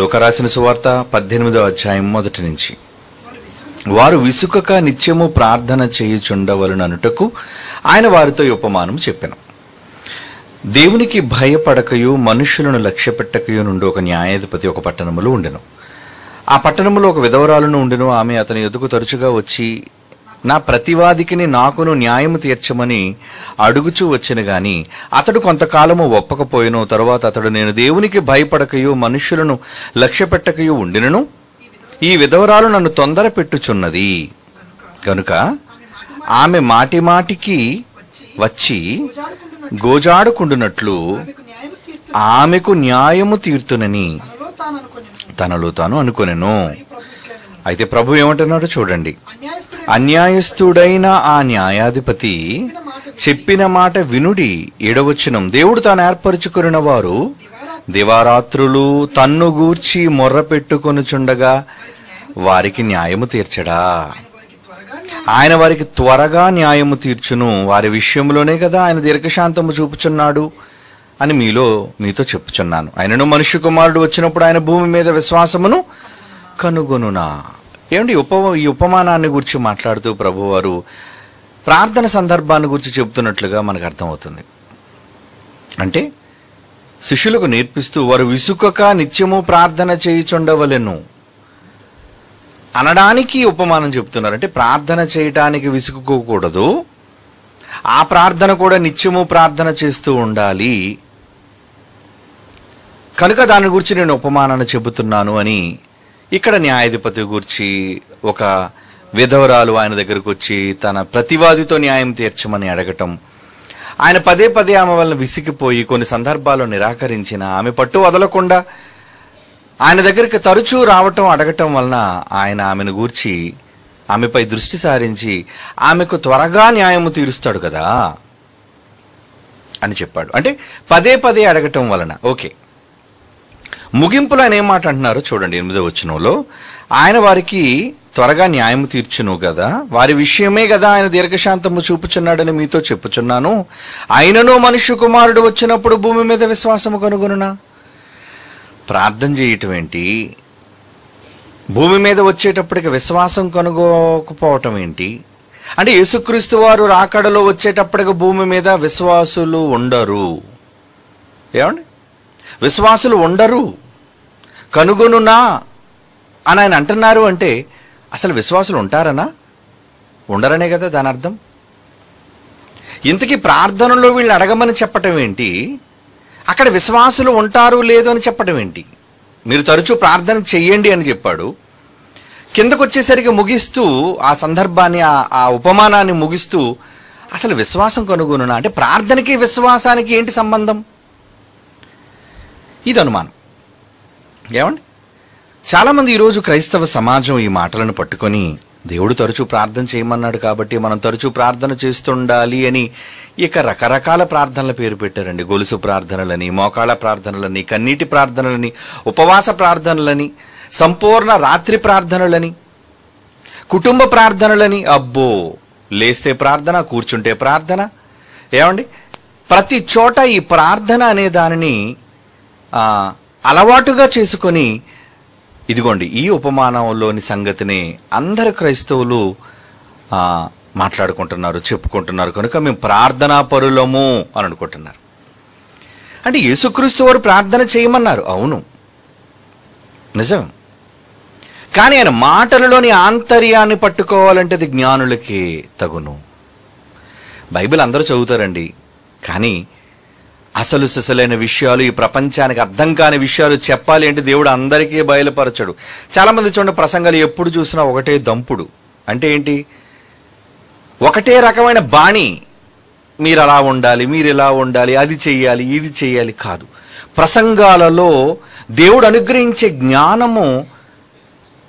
లోకరాసిన సువార్త పద్దెనిమిదవ అధ్యాయం మొదటి నుంచి వారు విసుకక నిత్యము ప్రార్థన చేయుచుండవలననుటకు ఆయన వారితో ఉపమానం చెప్పాను దేవునికి భయపడకయు మనుషులను లక్ష్యపెట్టకయు నుండి ఒక న్యాయాధిపతి ఒక పట్టణములో ఉండెను ఆ పట్టణములో ఒక విధవరాలను ఉండెను ఆమె అతని ఎదుగు తరచుగా వచ్చి నా ప్రతివాదికిని నాకును న్యాయము తీర్చమని అడుగుచూ వచ్చిన గాని అతడు కొంతకాలము ఒప్పకపోయినో తరువాత అతడు నేను దేవునికి భయపడకయో మనుషులను లక్ష్యపెట్టకయో ఉండినను ఈ విధవరాలు నన్ను తొందర పెట్టుచున్నది కనుక ఆమె మాటి మాటికి వచ్చి గోజాడుకుండునట్లు ఆమెకు న్యాయము తీర్తునని తనలో తాను అనుకునేను అయితే ప్రభు ఏమంటున్నాడు చూడండి అన్యాయస్తుడైన ఆ న్యాయాధిపతి చెప్పిన మాట వినుడి ఏడవచ్చునం దేవుడు తాను ఏర్పరచుకున్న వారు దివారాత్రులు తన్ను గూర్చి మొర్ర పెట్టుకొనుచుండగా వారికి న్యాయము తీర్చడా ఆయన వారికి త్వరగా న్యాయము తీర్చును వారి విషయంలోనే కదా ఆయన దీర్ఘశాంతము చూపుచున్నాడు అని మీలో మీతో చెప్పుచున్నాను ఆయనను మనుష్య కుమారుడు వచ్చినప్పుడు ఆయన భూమి మీద విశ్వాసమును కనుగొనునా ఏమండి ఉప ఈ ఉపమానాన్ని గురించి మాట్లాడుతూ ప్రభువారు ప్రార్థన సందర్భాన్ని గురించి చెబుతున్నట్లుగా మనకు అర్థమవుతుంది అంటే శిష్యులకు నేర్పిస్తూ వారు విసుకక నిత్యము ప్రార్థన చేయుచుండవలెను అనడానికి ఉపమానం చెప్తున్నారు అంటే ప్రార్థన చేయటానికి విసుగుకోకూడదు ఆ ప్రార్థన కూడా నిత్యము ప్రార్థన చేస్తూ ఉండాలి కనుక దాని గురించి నేను ఉపమానాన్ని చెబుతున్నాను అని ఇక్కడ న్యాయాధిపతి గురించి ఒక విధవరాలు ఆయన దగ్గరకు వచ్చి తన ప్రతివాదితో న్యాయం తీర్చమని అడగటం ఆయన పదే పదే ఆమె వలన విసిగిపోయి కొన్ని సందర్భాల్లో నిరాకరించిన ఆమె పట్టు వదలకుండా ఆయన దగ్గరికి తరచూ రావటం అడగటం వలన ఆయన ఆమెను గూర్చి ఆమెపై దృష్టి సారించి ఆమెకు త్వరగా న్యాయం తీరుస్తాడు కదా అని చెప్పాడు అంటే పదే పదే అడగటం వలన ఓకే ముగింపులు ఆయన ఏం మాట అంటున్నారు చూడండి ఎనిమిదో వచనంలో ఆయన వారికి త్వరగా న్యాయం తీర్చును కదా వారి విషయమే కదా ఆయన దీర్ఘశాంతము చూపుచున్నాడని మీతో చెప్పుచున్నాను ఆయనను మనుష్య కుమారుడు వచ్చినప్పుడు భూమి మీద విశ్వాసము కనుగొనునా ప్రార్థన చేయటం ఏంటి భూమి మీద వచ్చేటప్పటికి విశ్వాసం కనుగోకపోవటం ఏంటి అంటే యేసుక్రీస్తు వారు రాకడలో వచ్చేటప్పటికి భూమి మీద విశ్వాసులు ఉండరు ఏమండి విశ్వాసులు ఉండరు కనుగొనునా అని ఆయన అంటున్నారు అంటే అసలు విశ్వాసులు ఉంటారనా ఉండరనే కదా దాని అర్థం ఇంతకీ ప్రార్థనలో వీళ్ళు అడగమని చెప్పటం ఏంటి అక్కడ విశ్వాసులు ఉంటారు లేదు అని చెప్పటం ఏంటి మీరు తరచూ ప్రార్థన చెయ్యండి అని చెప్పాడు కిందకు వచ్చేసరికి ముగిస్తూ ఆ సందర్భాన్ని ఆ ఉపమానాన్ని ముగిస్తూ అసలు విశ్వాసం కనుగొనునా అంటే ప్రార్థనకి విశ్వాసానికి ఏంటి సంబంధం ఇది అనుమానం ఏమండి చాలామంది ఈరోజు క్రైస్తవ సమాజం ఈ మాటలను పట్టుకొని దేవుడు తరచూ ప్రార్థన చేయమన్నాడు కాబట్టి మనం తరచూ ప్రార్థన చేస్తుండాలి అని ఇక రకరకాల ప్రార్థనల పేరు పెట్టారండి గొలుసు ప్రార్థనలని మోకాళ్ళ ప్రార్థనలని కన్నీటి ప్రార్థనలని ఉపవాస ప్రార్థనలని సంపూర్ణ రాత్రి ప్రార్థనలని కుటుంబ ప్రార్థనలని అబ్బో లేస్తే ప్రార్థన కూర్చుంటే ప్రార్థన ఏమండి ప్రతి చోట ఈ ప్రార్థన అనే దానిని అలవాటుగా చేసుకొని ఇదిగోండి ఈ ఉపమానంలోని సంగతిని అందరు క్రైస్తవులు మాట్లాడుకుంటున్నారు చెప్పుకుంటున్నారు కనుక మేము ప్రార్థనా పరులము అని అనుకుంటున్నారు అంటే యేసుక్రీస్తు వారు ప్రార్థన చేయమన్నారు అవును నిజం కానీ ఆయన మాటలలోని ఆంతర్యాన్ని పట్టుకోవాలంటే అది జ్ఞానులకి తగును బైబిల్ అందరూ చదువుతారండి కానీ అసలు సిసలైన విషయాలు ఈ ప్రపంచానికి అర్థం కాని విషయాలు చెప్పాలి అంటే దేవుడు అందరికీ బయలుపరచడు చాలామంది చూడండి ప్రసంగాలు ఎప్పుడు చూసినా ఒకటే దంపుడు అంటే ఏంటి ఒకటే రకమైన బాణి మీరు అలా ఉండాలి మీరు ఇలా ఉండాలి అది చెయ్యాలి ఇది చెయ్యాలి కాదు ప్రసంగాలలో దేవుడు అనుగ్రహించే జ్ఞానము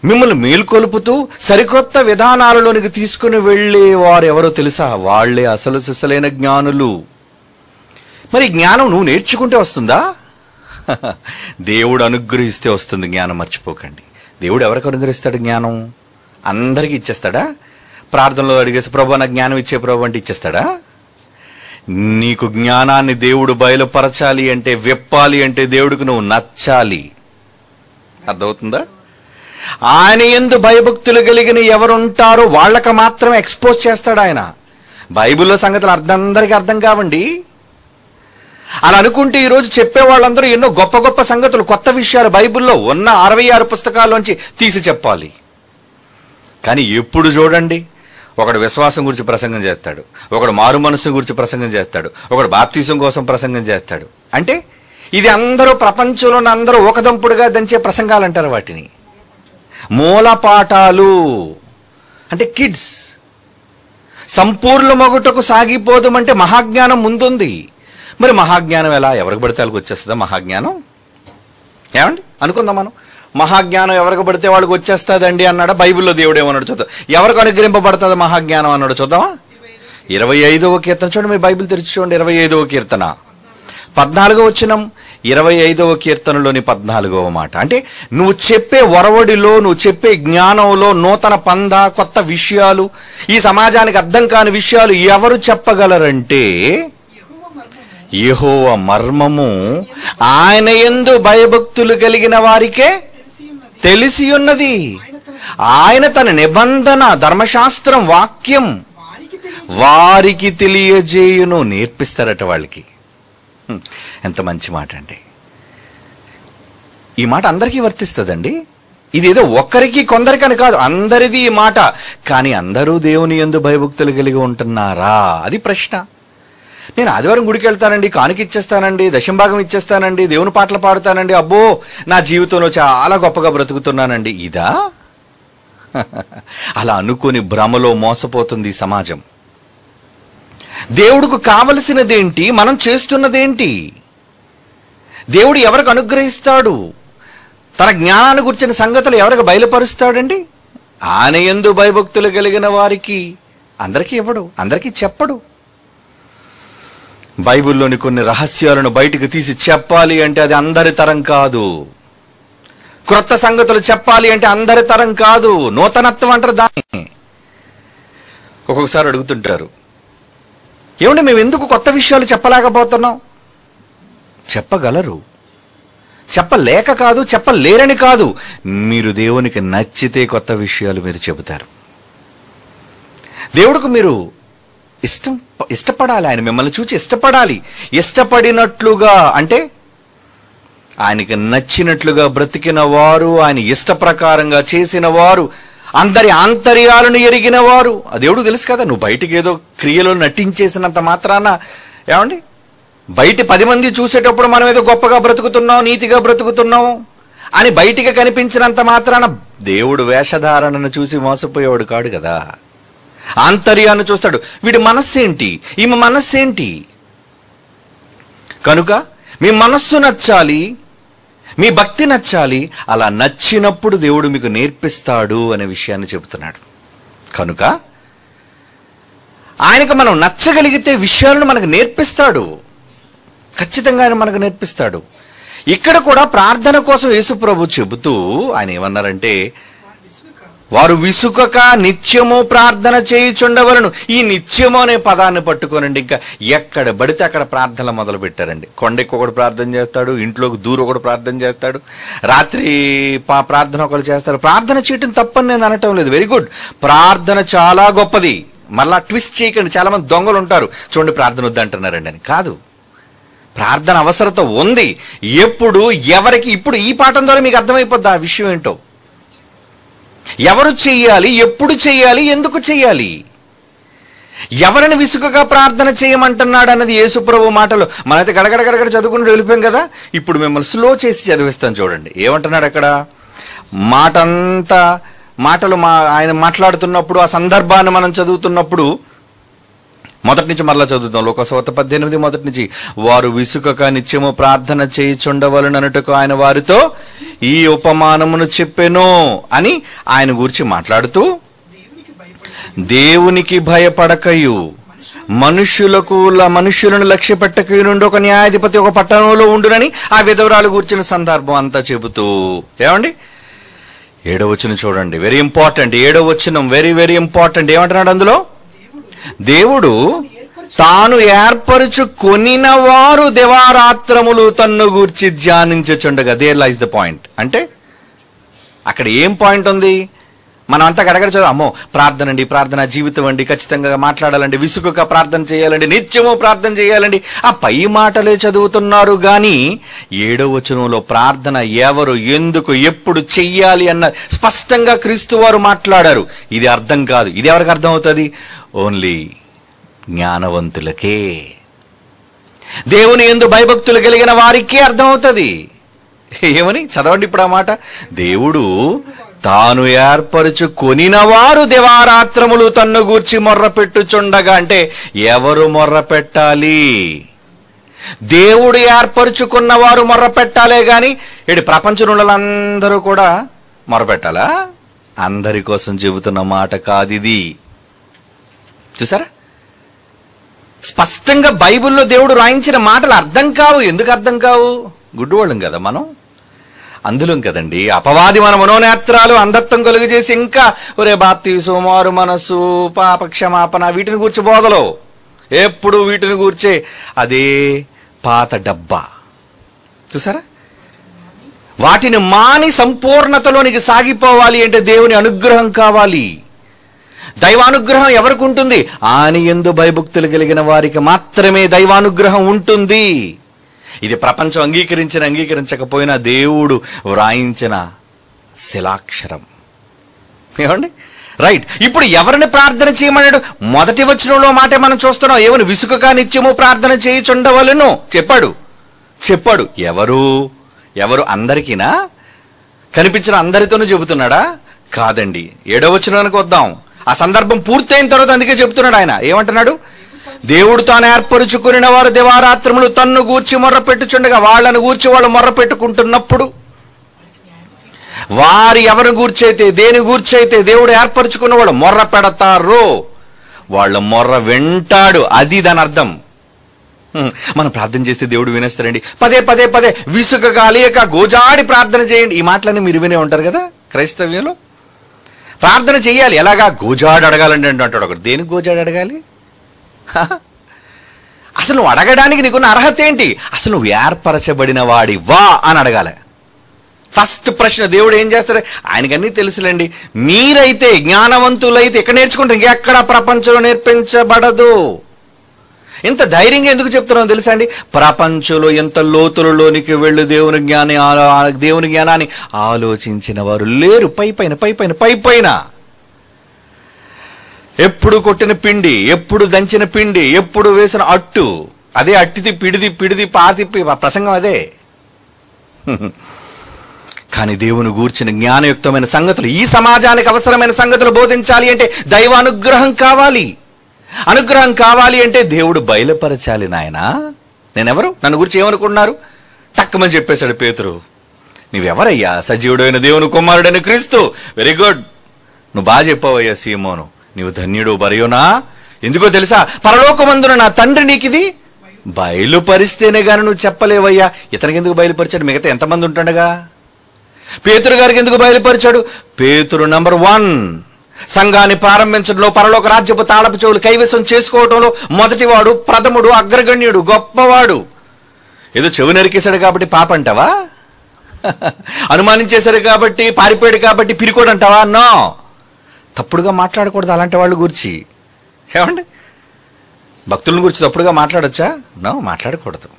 మిమ్మల్ని మేల్కొలుపుతూ సరికొత్త విధానాలలోనికి తీసుకుని వెళ్ళే వారు ఎవరో తెలుసా వాళ్లే అసలు సిసలైన జ్ఞానులు మరి జ్ఞానం నువ్వు నేర్చుకుంటే వస్తుందా దేవుడు అనుగ్రహిస్తే వస్తుంది జ్ఞానం మర్చిపోకండి దేవుడు ఎవరికి అనుగ్రహిస్తాడు జ్ఞానం అందరికీ ఇచ్చేస్తాడా ప్రార్థనలో అడిగేసి ప్రభు నాకు జ్ఞానం ఇచ్చే ప్రభు అంటే ఇచ్చేస్తాడా నీకు జ్ఞానాన్ని దేవుడు బయలుపరచాలి అంటే వెప్పాలి అంటే దేవుడికి నువ్వు నచ్చాలి అర్థమవుతుందా ఆయన ఎందు భయభక్తులు కలిగిన ఎవరుంటారో వాళ్ళకి మాత్రమే ఎక్స్పోజ్ చేస్తాడు ఆయన బైబిల్లో సంగతులు అర్థం అందరికీ అర్థం కావండి అలా అనుకుంటే ఈరోజు చెప్పే వాళ్ళందరూ ఎన్నో గొప్ప గొప్ప సంగతులు కొత్త విషయాలు బైబుల్లో ఉన్న అరవై ఆరు పుస్తకాల్లోంచి తీసి చెప్పాలి కానీ ఎప్పుడు చూడండి ఒకడు విశ్వాసం గురించి ప్రసంగం చేస్తాడు ఒకడు మారు మనసు గురించి ప్రసంగం చేస్తాడు ఒకడు బాప్తీసం కోసం ప్రసంగం చేస్తాడు అంటే ఇది అందరూ ప్రపంచంలో అందరూ ఒకదంపుడుగా దంచే ప్రసంగాలు అంటారు వాటిని మూలపాఠాలు అంటే కిడ్స్ సంపూర్ణ మొగుటకు అంటే మహాజ్ఞానం ముందుంది మరి మహాజ్ఞానం ఎలా ఎవరికి పడితే వాళ్ళకి వచ్చేస్తుందా మహాజ్ఞానం ఏమండి అనుకుందాం మనం మహాజ్ఞానం ఎవరికి పడితే వాళ్ళకి వచ్చేస్తుందండి అన్నాడు బైబిల్లో దేవుడు ఏమన్నాడు చూద్దాం ఎవరికి అనుగ్రహింపబడుతుంది మహాజ్ఞానం అన్నాడు చూద్దామా ఇరవై ఐదవ కీర్తన చూడండి మీ బైబిల్ తెరిచి చూడండి ఇరవై ఐదవ కీర్తన పద్నాలుగో వచ్చినం ఇరవై ఐదవ కీర్తనలోని పద్నాలుగవ మాట అంటే నువ్వు చెప్పే ఒరవడిలో నువ్వు చెప్పే జ్ఞానంలో నూతన పంద కొత్త విషయాలు ఈ సమాజానికి అర్థం కాని విషయాలు ఎవరు చెప్పగలరంటే యహోవ మర్మము ఆయన ఎందు భయభక్తులు కలిగిన వారికే తెలిసి ఉన్నది ఆయన తన నిబంధన ధర్మశాస్త్రం వాక్యం వారికి తెలియజేయును నేర్పిస్తారట వాళ్ళకి ఎంత మంచి మాట అండి ఈ మాట అందరికీ వర్తిస్తుందండి ఇదేదో ఒక్కరికి కొందరికని కాదు అందరిది ఈ మాట కానీ అందరూ దేవుని ఎందు భయభక్తులు కలిగి ఉంటున్నారా అది ప్రశ్న నేను ఆదివారం గుడికి వెళ్తానండి కానుక ఇచ్చేస్తానండి దశంభాగం ఇచ్చేస్తానండి దేవుని పాటలు పాడుతానండి అబ్బో నా జీవితంలో చాలా గొప్పగా బ్రతుకుతున్నానండి ఇదా అలా అనుకుని భ్రమలో మోసపోతుంది సమాజం దేవుడికి కావలసినదేంటి మనం చేస్తున్నదేంటి దేవుడు ఎవరికి అనుగ్రహిస్తాడు తన జ్ఞానాన్ని గుర్చిన సంగతులు ఎవరికి బయలుపరుస్తాడండి ఆనయందు భయభక్తులు కలిగిన వారికి అందరికీ ఇవ్వడు అందరికీ చెప్పడు బైబిల్లోని కొన్ని రహస్యాలను బయటికి తీసి చెప్పాలి అంటే అది అందరి తరం కాదు క్రొత్త సంగతులు చెప్పాలి అంటే అందరి తరం కాదు నూతనత్వం అంటారు దాన్ని ఒక్కొక్కసారి అడుగుతుంటారు ఏమంటే మేము ఎందుకు కొత్త విషయాలు చెప్పలేకపోతున్నాం చెప్పగలరు చెప్పలేక కాదు చెప్పలేరని కాదు మీరు దేవునికి నచ్చితే కొత్త విషయాలు మీరు చెబుతారు దేవుడికి మీరు ఇష్టం ఇష్టపడాలి ఆయన మిమ్మల్ని చూసి ఇష్టపడాలి ఇష్టపడినట్లుగా అంటే ఆయనకి నచ్చినట్లుగా బ్రతికిన వారు ఆయన ఇష్టప్రకారంగా చేసిన వారు అందరి ఆంతర్యాలను ఎరిగిన వారు అదేవుడు తెలుసు కదా నువ్వు బయటికి ఏదో క్రియలో నటించేసినంత మాత్రాన ఏమండి బయట పది మంది చూసేటప్పుడు మనం ఏదో గొప్పగా బ్రతుకుతున్నాం నీతిగా బ్రతుకుతున్నాం అని బయటికి కనిపించినంత మాత్రాన దేవుడు వేషధారణను చూసి మోసపోయేవాడు కాడు కదా ఆంతర్యాన్ని చూస్తాడు వీడి మనస్సేంటి ఈమె మనస్సేంటి కనుక మీ మనస్సు నచ్చాలి మీ భక్తి నచ్చాలి అలా నచ్చినప్పుడు దేవుడు మీకు నేర్పిస్తాడు అనే విషయాన్ని చెబుతున్నాడు కనుక ఆయనకు మనం నచ్చగలిగితే విషయాలను మనకు నేర్పిస్తాడు ఖచ్చితంగా ఆయన మనకు నేర్పిస్తాడు ఇక్కడ కూడా ప్రార్థన కోసం యేసుప్రభు చెబుతూ ఆయన ఏమన్నారంటే వారు విసుకక నిత్యము ప్రార్థన చేయుచుండవలను ఈ నిత్యము అనే పదాన్ని పట్టుకోనండి ఇంకా ఎక్కడ పడితే అక్కడ ప్రార్థనలు మొదలు పెట్టారండి కొండెక్కు ఒకడు ప్రార్థన చేస్తాడు ఇంట్లోకి దూరం ఒకటి ప్రార్థన చేస్తాడు రాత్రి ప్రార్థన ఒకరు చేస్తారు ప్రార్థన చేయటం తప్పని నేను అనటం లేదు వెరీ గుడ్ ప్రార్థన చాలా గొప్పది మళ్ళా ట్విస్ట్ చేయకండి చాలామంది దొంగలు ఉంటారు చూడండి ప్రార్థన అంటున్నారండి అని కాదు ప్రార్థన అవసరత ఉంది ఎప్పుడు ఎవరికి ఇప్పుడు ఈ పాఠం ద్వారా మీకు అర్థమైపోద్ది ఆ విషయం ఏంటో ఎవరు చేయాలి ఎప్పుడు చేయాలి ఎందుకు చేయాలి ఎవరిని విసుకగా ప్రార్థన చేయమంటున్నాడు అన్నది యేసుప్రభు మాటలు మనైతే గడగడ చదువుకుని వెళ్ళిపోయాం కదా ఇప్పుడు మిమ్మల్ని స్లో చేసి చదివిస్తాను చూడండి ఏమంటున్నాడు అక్కడ మాటంతా మాటలు మా ఆయన మాట్లాడుతున్నప్పుడు ఆ సందర్భాన్ని మనం చదువుతున్నప్పుడు మొదటి నుంచి మరలా చదువుతాం లోకసవత పద్దెనిమిది మొదటి నుంచి వారు విసుకక నిత్యము ప్రార్థన చేయుచుండవలననుటకు ఆయన వారితో ఈ ఉపమానమును చెప్పెను అని ఆయన గురించి మాట్లాడుతూ దేవునికి భయపడకయు మనుషులకు మనుషులను లక్ష్య పెట్టకయు నుండి ఒక న్యాయాధిపతి ఒక పట్టణంలో ఉండునని ఆ విధవరాలు కూర్చున్న సందర్భం అంతా చెబుతూ ఏమండి ఏడవచనం చూడండి వెరీ ఇంపార్టెంట్ ఏడవచనం వెరీ వెరీ ఇంపార్టెంట్ ఏమంటున్నాడు అందులో దేవుడు తాను ఏర్పరచు కొనిన వారు దేవారాత్రములు తన్ను గూర్చి ధ్యానించుచుండగా దేర్ లైజ్ ద పాయింట్ అంటే అక్కడ ఏం పాయింట్ ఉంది మనం అంతా గడగడ చదువు అమ్మో ప్రార్థన అండి ప్రార్థన జీవితం అండి ఖచ్చితంగా మాట్లాడాలండి విసుగుగా ప్రార్థన చేయాలండి నిత్యము ప్రార్థన చేయాలండి ఆ పై మాటలే చదువుతున్నారు కానీ ఏడవ వచనంలో ప్రార్థన ఎవరు ఎందుకు ఎప్పుడు చెయ్యాలి అన్న స్పష్టంగా క్రీస్తు వారు మాట్లాడారు ఇది అర్థం కాదు ఇది ఎవరికి అర్థం అవుతుంది ఓన్లీ జ్ఞానవంతులకే దేవుని ఎందు భయభక్తులు కలిగిన వారికే అర్థమవుతుంది ఏమని చదవండి ఇప్పుడు ఆ మాట దేవుడు తాను ఏర్పరుచుకొనినవారు దివారాత్రములు తన్ను గూర్చి మొర్రపెట్టుచుండగా అంటే ఎవరు మొర్రపెట్టాలి దేవుడు ఏర్పరుచుకున్న వారు పెట్టాలే గాని ఇటు ప్రపంచంలో కూడా మొరపెట్టాలా అందరి కోసం చెబుతున్న మాట కాదు ఇది చూసారా స్పష్టంగా బైబిల్లో దేవుడు రాయించిన మాటలు అర్థం కావు ఎందుకు అర్థం కావు గుడ్డివాళ్ళం కదా మనం అందులో కదండి అపవాది మన మనోనేత్రాలు అంధత్వం కలుగు చేసి ఇంకా ఒరే బాప్తి సోమారు మనసు క్షమాపణ వీటిని గూర్చి బోధలు ఎప్పుడు వీటిని గూర్చే అదే పాత డబ్బా చూసారా వాటిని మాని సంపూర్ణతలోనికి సాగిపోవాలి అంటే దేవుని అనుగ్రహం కావాలి దైవానుగ్రహం ఎవరికి ఉంటుంది ఆని ఎందు భయభక్తులు కలిగిన వారికి మాత్రమే దైవానుగ్రహం ఉంటుంది ఇది ప్రపంచం అంగీకరించిన అంగీకరించకపోయినా దేవుడు వ్రాయించిన శిలాక్షరం ఏమండి రైట్ ఇప్పుడు ఎవరిని ప్రార్థన చేయమన్నాడు మొదటి వచనంలో మాట మనం చూస్తున్నాం ఏమని విసుకగా నిత్యము ప్రార్థన చేయుచుండవలను చెప్పాడు చెప్పాడు ఎవరు ఎవరు అందరికీనా కనిపించిన అందరితోనూ చెబుతున్నాడా కాదండి ఏడో వచనానికి వద్దాం ఆ సందర్భం పూర్తయిన తర్వాత అందుకే చెబుతున్నాడు ఆయన ఏమంటున్నాడు దేవుడు తాను ఏర్పరుచుకున్న వారు దివారాత్రములు తన్ను గూర్చి మొర్రపెట్టుచుండగా వాళ్ళను గూర్చి వాళ్ళు మొర్రపెట్టుకుంటున్నప్పుడు వారి ఎవరిని గూర్చైతే దేని గూర్చైతే దేవుడు ఏర్పరచుకున్న వాళ్ళు మొర్ర పెడతారో వాళ్ళు మొర్ర వింటాడు అది దాని అర్థం మనం ప్రార్థన చేస్తే దేవుడు వినేస్తారండి పదే పదే పదే విసుక కాలియక గోజాడి ప్రార్థన చేయండి ఈ మాటలన్నీ మీరు వినే ఉంటారు కదా క్రైస్తవ్యంలో ప్రార్థన చేయాలి ఎలాగా గోజాడు అడగాలండి అంటాడు ఒకటి దేనికి గోజాడు అడగాలి అసలు నువ్వు అడగడానికి నీకున్న అర్హత ఏంటి అసలు నువ్వు ఏర్పరచబడిన వా అని అడగాలి ఫస్ట్ ప్రశ్న దేవుడు ఏం చేస్తారు ఆయనకన్నీ తెలుసులేండి మీరైతే జ్ఞానవంతులైతే ఎక్కడ నేర్చుకుంటారు ఎక్కడ ప్రపంచంలో నేర్పించబడదు ఇంత ధైర్యంగా ఎందుకు చెప్తున్నాం తెలుసా అండి ప్రపంచంలో ఎంత లోతులలోనికి వెళ్ళు దేవుని జ్ఞాని దేవుని జ్ఞానాన్ని ఆలోచించిన వారు లేరు పై పైన పై పైన పై పైన ఎప్పుడు కొట్టిన పిండి ఎప్పుడు దంచిన పిండి ఎప్పుడు వేసిన అట్టు అదే అట్టిది పిడిది పిడిది పాతి ప్రసంగం అదే కానీ దేవుని గూర్చిన జ్ఞానయుక్తమైన సంగతులు ఈ సమాజానికి అవసరమైన సంగతులు బోధించాలి అంటే దైవ అనుగ్రహం కావాలి అనుగ్రహం కావాలి అంటే దేవుడు బయలుపరచాలి నాయన నేనెవరు నన్ను గురించి ఏమనుకుంటున్నారు టక్కమని చెప్పేశాడు పేతురు నీవెవరయ్యా సజీవుడైన దేవుని కుమారుడైన క్రీస్తు వెరీ గుడ్ నువ్వు బాగా చెప్పావయ్యా సీమోను నీవు ధన్యుడు బరయోనా ఎందుకో తెలుసా పరలోకమందున నా తండ్రి నీకిది బయలుపరిస్తేనే గాని నువ్వు చెప్పలేవయ్యా ఇతనికి ఎందుకు బయలుపరిచాడు మిగతా ఎంతమంది ఉంటాడుగా పేతురు గారికి ఎందుకు బయలుపరిచాడు పేతురు నంబర్ వన్ సంఘాన్ని ప్రారంభించడంలో పరలోక రాజ్యపు తాళపు చెవులు కైవసం చేసుకోవడంలో మొదటివాడు ప్రథముడు అగ్రగణ్యుడు గొప్పవాడు ఏదో చెవు నరికేశాడు కాబట్టి పాప అంటావా అనుమానించేశాడు కాబట్టి పారిపోయాడు కాబట్టి పిరికోడు అంటావా అన్నా తప్పుడుగా మాట్లాడకూడదు అలాంటి వాళ్ళ గురించి ఏమండి భక్తులను గురించి తప్పుడుగా మాట్లాడచ్చా నో మాట్లాడకూడదు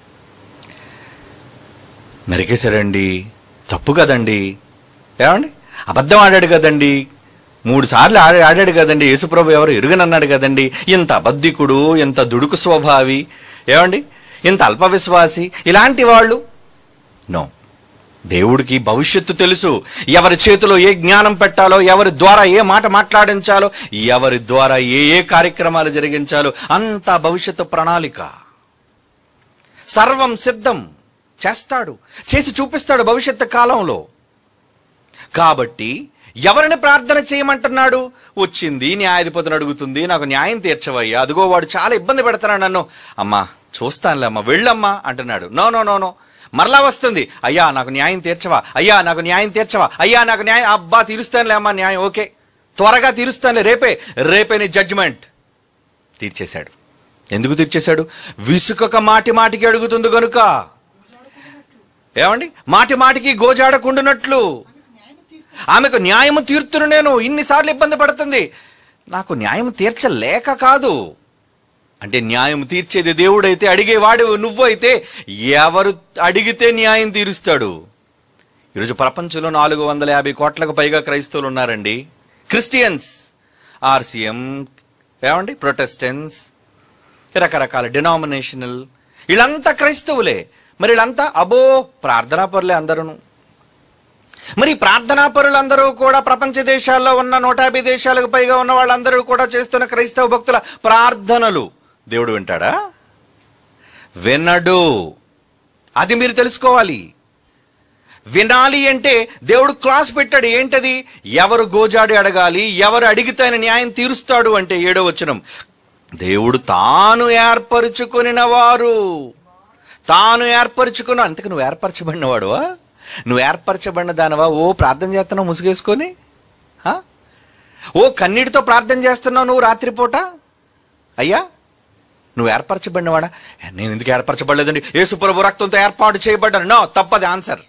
నరికేశాడండి తప్పు కదండి ఏమండి అబద్ధం ఆడాడు కదండి మూడు సార్లు ఆడి ఆడాడు కదండి యేసుప్రభు ఎవరు ఎరుగనన్నాడు కదండి ఇంత అబద్ధికుడు ఇంత దుడుకు స్వభావి ఏమండి ఇంత అల్పవిశ్వాసి ఇలాంటి వాళ్ళు నో దేవుడికి భవిష్యత్తు తెలుసు ఎవరి చేతిలో ఏ జ్ఞానం పెట్టాలో ఎవరి ద్వారా ఏ మాట మాట్లాడించాలో ఎవరి ద్వారా ఏ ఏ కార్యక్రమాలు జరిగించాలో అంత భవిష్యత్తు ప్రణాళిక సర్వం సిద్ధం చేస్తాడు చేసి చూపిస్తాడు భవిష్యత్తు కాలంలో కాబట్టి ఎవరిని ప్రార్థన చేయమంటున్నాడు వచ్చింది న్యాయాధిపతిని అడుగుతుంది నాకు న్యాయం తీర్చవయ్యా అదిగో వాడు చాలా ఇబ్బంది పెడతాడు నన్ను అమ్మా చూస్తానులే అమ్మా వెళ్ళమ్మా అంటున్నాడు నో నో నో నో మరలా వస్తుంది అయ్యా నాకు న్యాయం తీర్చవా అయ్యా నాకు న్యాయం తీర్చవా అయ్యా నాకు న్యాయం అబ్బా తీరుస్తానులే అమ్మా న్యాయం ఓకే త్వరగా తీరుస్తానులే రేపే రేపే నీ జడ్జిమెంట్ తీర్చేశాడు ఎందుకు తీర్చేశాడు విసుకొక మాటి మాటికి అడుగుతుంది కనుక ఏమండి మాటి మాటికి గోజాడకుండునట్లు ఆమెకు న్యాయం తీర్తును నేను ఇన్నిసార్లు ఇబ్బంది పడుతుంది నాకు న్యాయం తీర్చలేక కాదు అంటే న్యాయం తీర్చేది దేవుడైతే అడిగేవాడు నువ్వైతే ఎవరు అడిగితే న్యాయం తీరుస్తాడు ఈరోజు ప్రపంచంలో నాలుగు వందల యాభై కోట్లకు పైగా క్రైస్తవులు ఉన్నారండి క్రిస్టియన్స్ ఆర్సీఎం ఏమండి ప్రొటెస్టెన్స్ రకరకాల డినామినేషనల్ వీళ్ళంతా క్రైస్తవులే మరి వీళ్ళంతా అబో ప్రార్థనాపరులే అందరూ మరి పరులందరూ కూడా ప్రపంచ దేశాల్లో ఉన్న నూట యాభై దేశాలకు పైగా ఉన్న వాళ్ళందరూ కూడా చేస్తున్న క్రైస్తవ భక్తుల ప్రార్థనలు దేవుడు వింటాడా వినడు అది మీరు తెలుసుకోవాలి వినాలి అంటే దేవుడు క్లాస్ పెట్టాడు ఏంటది ఎవరు గోజాడి అడగాలి ఎవరు అడిగితే ఆయన న్యాయం తీరుస్తాడు అంటే ఏడో వచనం దేవుడు తాను ఏర్పరచుకునిన వారు తాను ఏర్పరచుకున్న అంతకు నువ్వు ఏర్పరచబడిన నువ్వు ఏర్పరచబడిన దానివా ఓ ప్రార్థన చేస్తున్నావు ముసుగేసుకొని ఓ కన్నీటితో ప్రార్థన చేస్తున్నావు నువ్వు రాత్రిపూట అయ్యా నువ్వు ఏర్పరచబడినవాడా నేను ఎందుకు ఏర్పరచబడలేదండి యేసుప్రభు రక్తంతో ఏర్పాటు చేయబడ్డాను నో తప్పది ఆన్సర్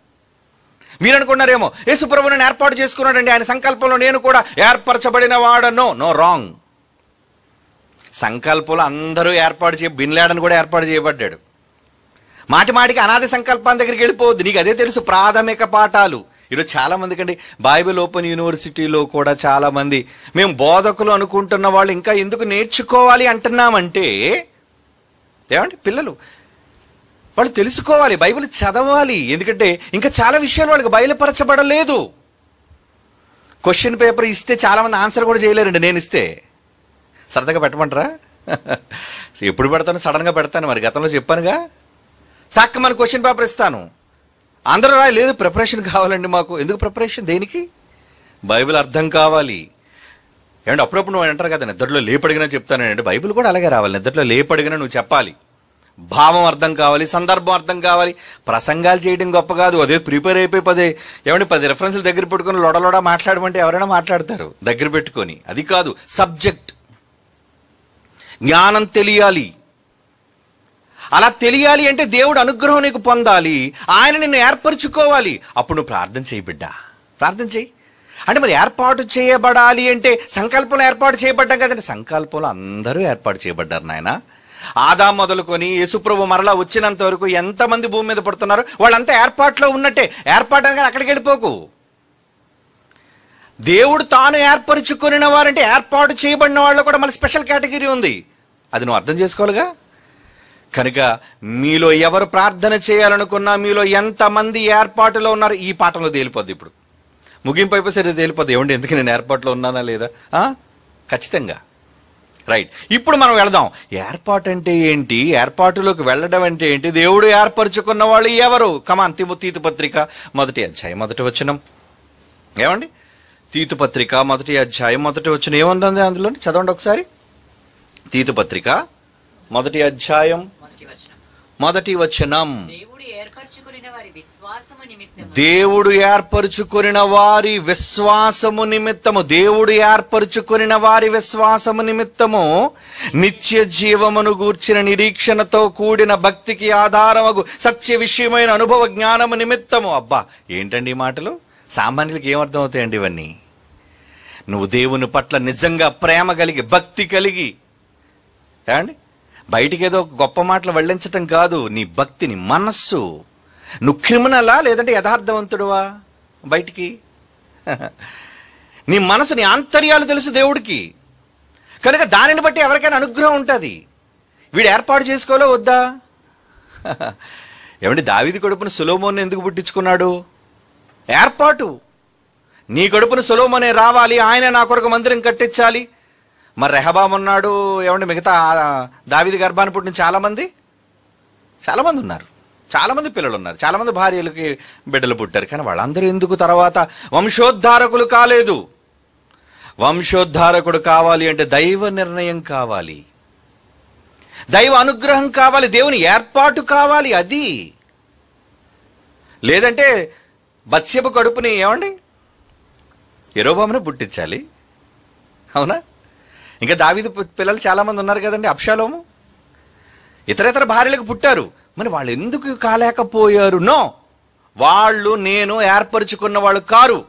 మీరు అనుకున్నారేమో యేసుప్రభు నన్ను ఏర్పాటు చేసుకున్నాడండి ఆయన సంకల్పంలో నేను కూడా ఏర్పరచబడిన వాడను నో రాంగ్ సంకల్పంలో అందరూ ఏర్పాటు చేయ బిన్లాడని కూడా ఏర్పాటు చేయబడ్డాడు మాటి మాటికి అనాది సంకల్పం దగ్గరికి వెళ్ళిపోవద్దు నీకు అదే తెలుసు ప్రాథమిక పాఠాలు ఈరోజు చాలామందికి కండి బైబిల్ ఓపెన్ యూనివర్సిటీలో కూడా చాలామంది మేము బోధకులు అనుకుంటున్న వాళ్ళు ఇంకా ఎందుకు నేర్చుకోవాలి అంటున్నామంటే ఏమండి పిల్లలు వాళ్ళు తెలుసుకోవాలి బైబిల్ చదవాలి ఎందుకంటే ఇంకా చాలా విషయాలు వాళ్ళకి బయలుపరచబడలేదు క్వశ్చన్ పేపర్ ఇస్తే చాలామంది ఆన్సర్ కూడా చేయలేరండి నేను ఇస్తే సరదాగా పెట్టమంటారా ఎప్పుడు పెడతాను సడన్గా పెడతాను మరి గతంలో చెప్పానుగా టక్ మన క్వశ్చన్ పేపర్ ఇస్తాను అందరూ రాయలేదు లేదు ప్రిపరేషన్ కావాలండి మాకు ఎందుకు ప్రిపరేషన్ దేనికి బైబిల్ అర్థం కావాలి ఏమంటే అప్పుడప్పుడు నువ్వు అంటారు కదా నిద్రలో లేపడిగినా చెప్తానండి బైబిల్ కూడా అలాగే రావాలి నిద్రలో లేపడిగినా నువ్వు చెప్పాలి భావం అర్థం కావాలి సందర్భం అర్థం కావాలి ప్రసంగాలు చేయడం గొప్ప కాదు అదే ప్రిపేర్ అయిపోయి పదే ఏమంటే పది రెఫరెన్స్లు దగ్గర పెట్టుకుని లొడలోడ మాట్లాడమంటే ఎవరైనా మాట్లాడతారు దగ్గర పెట్టుకొని అది కాదు సబ్జెక్ట్ జ్ఞానం తెలియాలి అలా తెలియాలి అంటే దేవుడు అనుగ్రహం నీకు పొందాలి ఆయన నిన్ను ఏర్పరచుకోవాలి అప్పుడు నువ్వు ప్రార్థన చేయి బిడ్డ ప్రార్థన చేయి అంటే మరి ఏర్పాటు చేయబడాలి అంటే సంకల్పంలో ఏర్పాటు చేయబడ్డాం కదండి సంకల్పంలో అందరూ ఏర్పాటు చేయబడ్డారు నాయనా ఆదా మొదలుకొని యేసుప్రభు మరలా వచ్చినంత వరకు ఎంతమంది భూమి మీద పడుతున్నారు వాళ్ళంతా ఏర్పాట్లో ఉన్నట్టే ఏర్పాటు అనగానే అక్కడికి వెళ్ళిపోకు దేవుడు తాను ఏర్పరచుకున్న వారంటే ఏర్పాటు చేయబడిన వాళ్ళు కూడా మళ్ళీ స్పెషల్ కేటగిరీ ఉంది అది నువ్వు అర్థం చేసుకోవాలిగా కనుక మీలో ఎవరు ప్రార్థన చేయాలనుకున్నా మీలో ఎంతమంది ఏర్పాటులో ఉన్నారు ఈ పాటలో తేలిపోద్ది ఇప్పుడు ముగింపు అయిపోయి సరే తేలిపోద్ది ఏమండి ఎందుకు నేను ఏర్పాటులో ఉన్నానా లేదా ఖచ్చితంగా రైట్ ఇప్పుడు మనం వెళదాం ఏర్పాటు అంటే ఏంటి ఏర్పాటులోకి వెళ్ళడం అంటే ఏంటి దేవుడు ఏర్పరచుకున్న వాళ్ళు ఎవరు కమాన్ తిము తీతు పత్రిక మొదటి అధ్యాయం మొదటి వచనం ఏమండి తీతు పత్రిక మొదటి అధ్యాయం మొదటి వచనం ఏముందండి అందులో చదవండి ఒకసారి తీతు పత్రిక మొదటి అధ్యాయం మొదటి వచనం దేవుడు ఏర్పరచుకున్న వారి విశ్వాసము నిమిత్తము దేవుడు ఏర్పరచుకున్న వారి విశ్వాసము నిమిత్తము నిత్య జీవమును గూర్చిన నిరీక్షణతో కూడిన భక్తికి ఆధారమగు సత్య విషయమైన అనుభవ జ్ఞానము నిమిత్తము అబ్బా ఏంటండి ఈ మాటలు సామాన్యులకి ఏమర్థం అవుతాయండి ఇవన్నీ నువ్వు దేవుని పట్ల నిజంగా ప్రేమ కలిగి భక్తి కలిగి ఏమండి బయటికి ఏదో గొప్ప మాటలు వెళ్ళించటం కాదు నీ భక్తిని మనస్సు నువ్వు క్రిమినలా లేదంటే యథార్థవంతుడువా బయటికి నీ మనసు నీ ఆంతర్యాలు తెలుసు దేవుడికి కనుక దానిని బట్టి ఎవరికైనా అనుగ్రహం ఉంటుంది వీడు ఏర్పాటు చేసుకోవాలో వద్దా ఏమంటే దావిది కొడుపును సులోమోని ఎందుకు పుట్టించుకున్నాడు ఏర్పాటు నీ కడుపున సులోమోనే రావాలి ఆయన నా కొరకు మందిరం కట్టించాలి మరి ఉన్నాడు ఏమంటే మిగతా దావిది గర్భాన్ని పుట్టిన చాలామంది చాలామంది ఉన్నారు చాలామంది పిల్లలు ఉన్నారు చాలామంది భార్యలకి బిడ్డలు పుట్టారు కానీ వాళ్ళందరూ ఎందుకు తర్వాత వంశోద్ధారకులు కాలేదు వంశోద్ధారకుడు కావాలి అంటే దైవ నిర్ణయం కావాలి దైవ అనుగ్రహం కావాలి దేవుని ఏర్పాటు కావాలి అది లేదంటే బత్స్యపు కడుపుని ఏమండి ఎరోబామును పుట్టించాలి అవునా ఇంకా దావిదు పిల్లలు చాలామంది ఉన్నారు కదండి అప్షాలోము ఇతరేతర భార్యలకు పుట్టారు మరి వాళ్ళు ఎందుకు కాలేకపోయారు నో వాళ్ళు నేను ఏర్పరచుకున్న వాళ్ళు కారు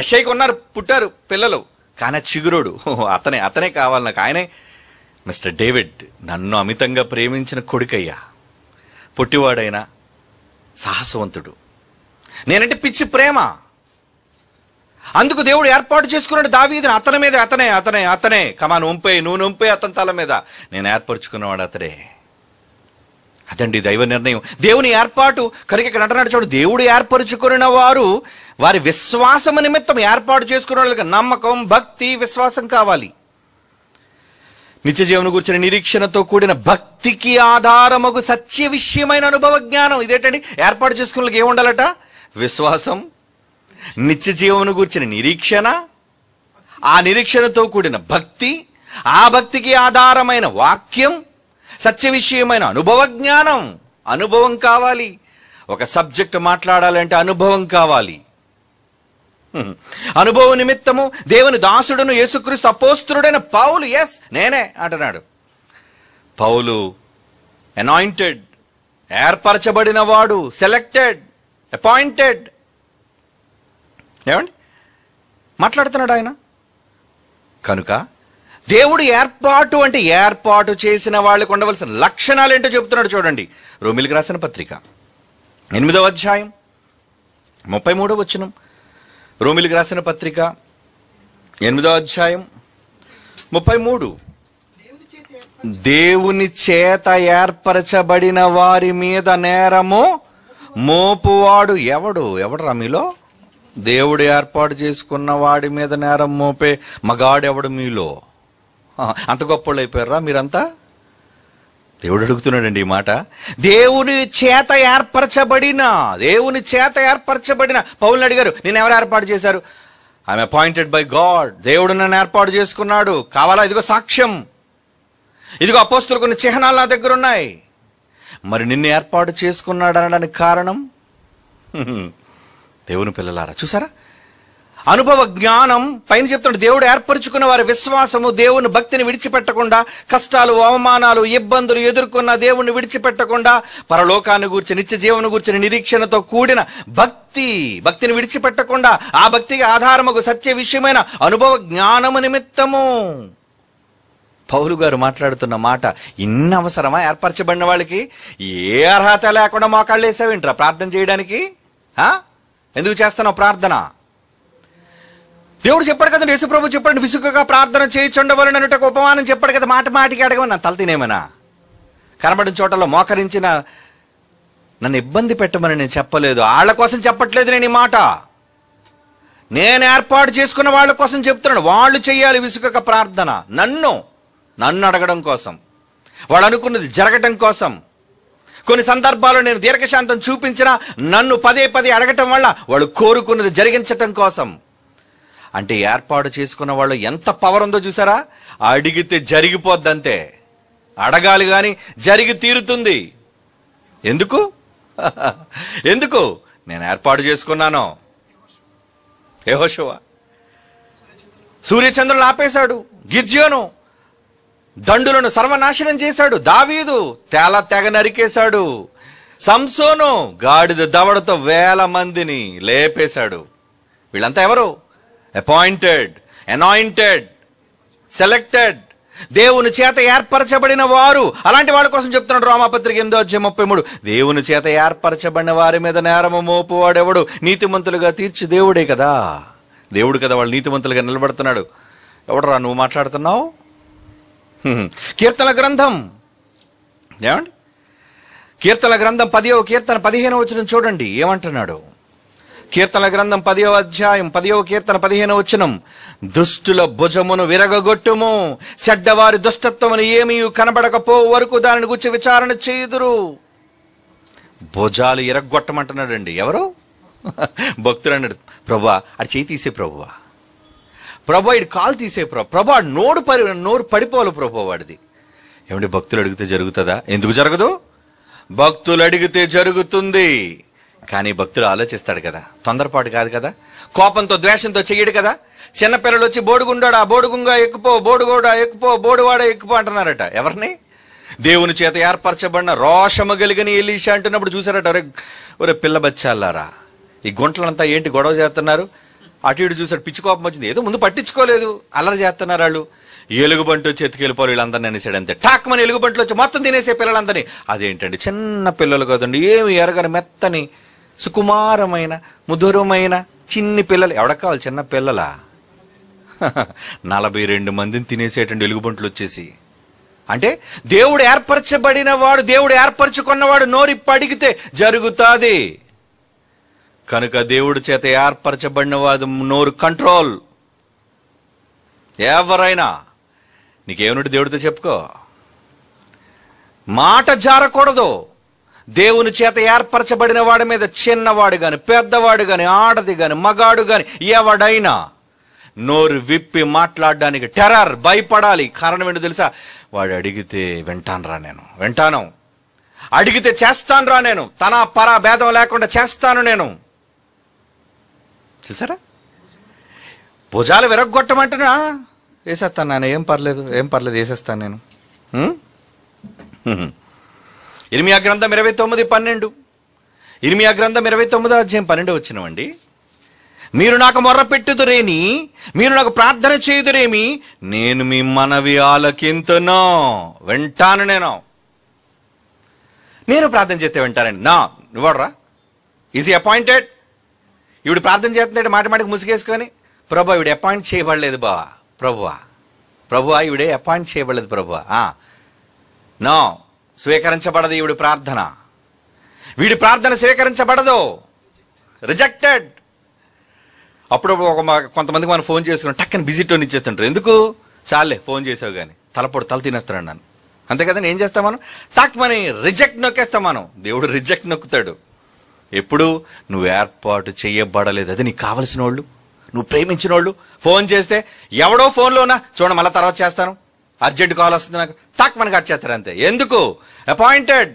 ఎస్ఐకి ఉన్నారు పుట్టారు పిల్లలు కానీ చిగురుడు అతనే అతనే కావాలి నాకు ఆయనే మిస్టర్ డేవిడ్ నన్ను అమితంగా ప్రేమించిన కొడుకయ్యా పొట్టివాడైన సాహసవంతుడు నేనంటే పిచ్చి ప్రేమ అందుకు దేవుడు ఏర్పాటు చేసుకున్నాడు దావీదుని అతని మీద అతనే అతనే అతనే కమాను ఉంపే నువ్వు ఉంపే అతని తల మీద నేను ఏర్పరచుకున్నవాడు అతడే అదండి దైవ నిర్ణయం దేవుని ఏర్పాటు కనుక ఇక్కడ అంటున్నాడు చూడు దేవుడు ఏర్పరుచుకున్న వారు వారి విశ్వాసం నిమిత్తం ఏర్పాటు చేసుకున్న వాళ్ళకి నమ్మకం భక్తి విశ్వాసం కావాలి నిత్య జీవనం కూర్చిన నిరీక్షణతో కూడిన భక్తికి ఆధారముకు సత్య విషయమైన అనుభవ జ్ఞానం ఇదేంటండి ఏర్పాటు చేసుకున్న ఏముండాలట విశ్వాసం నిత్య జీవనం కూర్చిన నిరీక్షణ ఆ నిరీక్షణతో కూడిన భక్తి ఆ భక్తికి ఆధారమైన వాక్యం సత్య విషయమైన అనుభవ జ్ఞానం అనుభవం కావాలి ఒక సబ్జెక్ట్ మాట్లాడాలంటే అనుభవం కావాలి అనుభవ నిమిత్తము దేవుని దాసుడును యేసుక్రీస్తు అపోస్తుడైన పౌలు ఎస్ నేనే అంటున్నాడు పౌలు అనాయింటెడ్ ఏర్పరచబడిన వాడు సెలెక్టెడ్ అపాయింటెడ్ ఏమండి మాట్లాడుతున్నాడు ఆయన కనుక దేవుడు ఏర్పాటు అంటే ఏర్పాటు చేసిన వాళ్ళకు ఉండవలసిన లక్షణాలు ఏంటో చెబుతున్నాడు చూడండి రోమిలికి రాసిన పత్రిక ఎనిమిదవ అధ్యాయం ముప్పై మూడవ వచనం రోమిలికి రాసిన పత్రిక ఎనిమిదవ అధ్యాయం ముప్పై మూడు దేవుని చేత ఏర్పరచబడిన వారి మీద నేరము మోపువాడు ఎవడు ఎవడరా మీలో దేవుడు ఏర్పాటు చేసుకున్న వాడి మీద నేరం మోపే మగాడెవడు మీలో అంత గొప్ప అయిపోయారా మీరంతా దేవుడు అడుగుతున్నాడండి ఈ మాట దేవుని చేత ఏర్పరచబడిన దేవుని చేత ఏర్పరచబడిన పౌరులు అడిగారు నేను ఎవరు ఏర్పాటు చేశారు ఐఎమ్ అపాయింటెడ్ బై గాడ్ దేవుడు నన్ను ఏర్పాటు చేసుకున్నాడు కావాలా ఇదిగో సాక్ష్యం ఇదిగో అపోస్తులు కొన్ని చిహ్నాలు నా దగ్గర ఉన్నాయి మరి నిన్ను ఏర్పాటు చేసుకున్నాడు అనడానికి కారణం దేవుని పిల్లలారా చూసారా అనుభవ జ్ఞానం పైన చెప్తున్నాడు దేవుడు ఏర్పరచుకున్న వారి విశ్వాసము దేవుని భక్తిని విడిచిపెట్టకుండా కష్టాలు అవమానాలు ఇబ్బందులు ఎదుర్కొన్న దేవుణ్ణి విడిచిపెట్టకుండా పరలోకాన్ని గూర్చి నిత్య జీవను గూర్చిన నిరీక్షణతో కూడిన భక్తి భక్తిని విడిచిపెట్టకుండా ఆ భక్తికి ఆధారముకు సత్య విషయమైన అనుభవ జ్ఞానము నిమిత్తము పౌరు గారు మాట్లాడుతున్న మాట ఇన్న అవసరమా ఏర్పరచబడిన వాళ్ళకి ఏ అర్హత లేకుండా మోకాళ్ళు వేసావేంట్రా ప్రార్థన చేయడానికి ఎందుకు చేస్తున్నావు ప్రార్థన దేవుడు చెప్పాడు కదండి యేసుప్రభు చెప్పండి విసుగగా ప్రార్థన ఒక ఉపమానం చెప్పాడు కదా మాట మాటికి అడగమని నా తల తినేమనా కనబడిన చోటలో మోకరించిన నన్ను ఇబ్బంది పెట్టమని నేను చెప్పలేదు వాళ్ళ కోసం చెప్పట్లేదు నేను ఈ మాట నేను ఏర్పాటు చేసుకున్న వాళ్ళ కోసం చెప్తున్నాను వాళ్ళు చేయాలి విసుగక ప్రార్థన నన్ను నన్ను అడగడం కోసం వాళ్ళు అనుకున్నది జరగటం కోసం కొన్ని సందర్భాల్లో నేను దీర్ఘశాంతం చూపించినా నన్ను పదే పదే అడగటం వల్ల వాళ్ళు కోరుకున్నది జరిగించటం కోసం అంటే ఏర్పాటు చేసుకున్న వాళ్ళు ఎంత పవర్ ఉందో చూసారా అడిగితే జరిగిపోద్దంతే అడగాలి కానీ జరిగి తీరుతుంది ఎందుకు ఎందుకు నేను ఏర్పాటు చేసుకున్నాను యహోశివ సూర్యచంద్రులను ఆపేశాడు గిజ్యోను దండులను సర్వనాశనం చేశాడు దావీదు తేల తెగ నరికేశాడు సంసోను గాడిద దవడతో వేల మందిని లేపేశాడు వీళ్ళంతా ఎవరు అపాయింటెడ్ అనాయింటెడ్ సెలెక్టెడ్ దేవుని చేత ఏర్పరచబడిన వారు అలాంటి వాళ్ళ కోసం చెప్తున్నాడు రోమాపత్రిక ఎనిమిదో అధ్యాయం ముప్పై మూడు దేవుని చేత ఏర్పరచబడిన వారి మీద నేరము మోపువాడెవడు నీతిమంతులుగా తీర్చి దేవుడే కదా దేవుడు కదా వాళ్ళు నీతిమంతులుగా నిలబడుతున్నాడు ఎవడరా నువ్వు మాట్లాడుతున్నావు కీర్తన గ్రంథం ఏమండి కీర్తన గ్రంథం పదివ కీర్తన పదిహేను వచ్చిన చూడండి ఏమంటున్నాడు కీర్తన గ్రంథం పదియో అధ్యాయం పదియో కీర్తన పదిహేను వచనం దుష్టుల భుజమును విరగొట్టుము చెడ్డవారి దుష్టత్వమును ఏమీ కనబడకపో వరకు దానిని గుర్చి విచారణ చేయుదురు భుజాలు ఇరగొట్టమంటున్నాడండి ఎవరు భక్తులు అన్నాడు ప్రభా అది చేయి తీసే ప్రభువా ప్రభా ఇటు కాలు తీసే ప్రభా ప్రభా నోడు పరి నోరు పడిపోవాలి ప్రభు వాడిది ఏమంటే భక్తులు అడిగితే జరుగుతుందా ఎందుకు జరగదు భక్తులు అడిగితే జరుగుతుంది కానీ భక్తుడు ఆలోచిస్తాడు కదా తొందరపాటు కాదు కదా కోపంతో ద్వేషంతో చెయ్యడు కదా చిన్నపిల్లలు వచ్చి బోడుగుండా బోడుగుంగా ఎక్కుపో బోడుగోడా ఎక్కుపో బోడువాడ ఎక్కుపో అంటున్నారట ఎవరిని దేవుని చేత ఏర్పరచబడిన రోషము కలిగిన ఎలీషా అంటున్నప్పుడు చూసారట ఒరే ఒరే పిల్ల బచ్చాలారా ఈ గుంటలంతా ఏంటి గొడవ చేస్తున్నారు అటు ఇటు చూసాడు పిచ్చి కోపం వచ్చింది ఏదో ముందు పట్టించుకోలేదు అల్లరి చేస్తున్నారు వాళ్ళు ఎలుగుబంటి వచ్చి ఎత్తుకెళ్ళిపోవాలి వీళ్ళందరినీ అనేసాడు అంతే టాక్ మన ఎలుగుబంట్లు వచ్చి మొత్తం తినేసే పిల్లలందరినీ అదేంటండి చిన్న పిల్లలు కదండి ఏమి ఎరగని మెత్తని సుకుమారమైన ముదురమైన చిన్ని పిల్లలు కావాలి చిన్న పిల్లలా నలభై రెండు మందిని తినేసేటండి ఎలుగుబంట్లు వచ్చేసి అంటే దేవుడు ఏర్పరచబడినవాడు దేవుడు ఏర్పరచుకున్నవాడు నోరి పడిగితే జరుగుతుంది కనుక దేవుడి చేత వాడు నోరు కంట్రోల్ ఎవరైనా నీకేమిటి దేవుడితో చెప్పుకో మాట జారకూడదు దేవుని చేత ఏర్పరచబడిన వాడి మీద చిన్నవాడు కానీ పెద్దవాడు కాని ఆడది కానీ మగాడు కానీ ఎవడైనా నోరు విప్పి మాట్లాడడానికి టెర్రర్ భయపడాలి కారణం ఏంటో తెలుసా వాడు అడిగితే వింటానురా నేను వింటాను అడిగితే చేస్తానురా నేను తన పరా భేదం లేకుండా చేస్తాను నేను చూసారా భుజాలు విరగొట్టమంటనా వేసేస్తాను నాన్న ఏం పర్లేదు ఏం పర్లేదు వేసేస్తాను నేను ఇరిమియా గ్రంథం ఇరవై తొమ్మిది పన్నెండు ఇరిమియా గ్రంథం ఇరవై తొమ్మిదో అధ్యాయం పన్నెండు వచ్చినవండి మీరు నాకు మొర్ర పెట్టుదురేమి మీరు నాకు ప్రార్థన చేయుదురేమి నేను మీ మనవి ఆలకింతునో వింటాను నేను నేను ప్రార్థన చేస్తే వింటానండి నా నువ్వడరా ఈజ్ అపాయింటెడ్ ఇవిడు ప్రార్థన చేస్తున్నాడు మాట మాటికి ముసుగేసుకొని ప్రభు ఇవిడు అపాయింట్ చేయబడలేదు బావా ప్రభువా ప్రభువా ఇవిడే అపాయింట్ చేయబడలేదు ప్రభువా నో స్వీకరించబడదు ఈవిడి ప్రార్థన వీడి ప్రార్థన స్వీకరించబడదు రిజెక్టెడ్ అప్పుడు ఒక కొంతమందికి మనం ఫోన్ చేసుకుని టక్కని బిజీ టోన్ ఇచ్చేస్తుంటారు ఎందుకు చాలే ఫోన్ చేసావు కానీ తలపొడు తల తినేస్తాడు నన్ను అంతే నేను ఏం చేస్తాం మనం టక్ మని రిజెక్ట్ నొక్కేస్తాం మనం దేవుడు రిజెక్ట్ నొక్కుతాడు ఎప్పుడు నువ్వు ఏర్పాటు చేయబడలేదు అది నీకు కావలసిన వాళ్ళు నువ్వు ప్రేమించిన వాళ్ళు ఫోన్ చేస్తే ఎవడో ఫోన్లోనా చూడండి మళ్ళీ తర్వాత చేస్తాను అర్జెంట్ కాల్ వస్తుంది నాకు టాక్ మనకు కట్ చేస్తారు అంతే ఎందుకు అపాయింటెడ్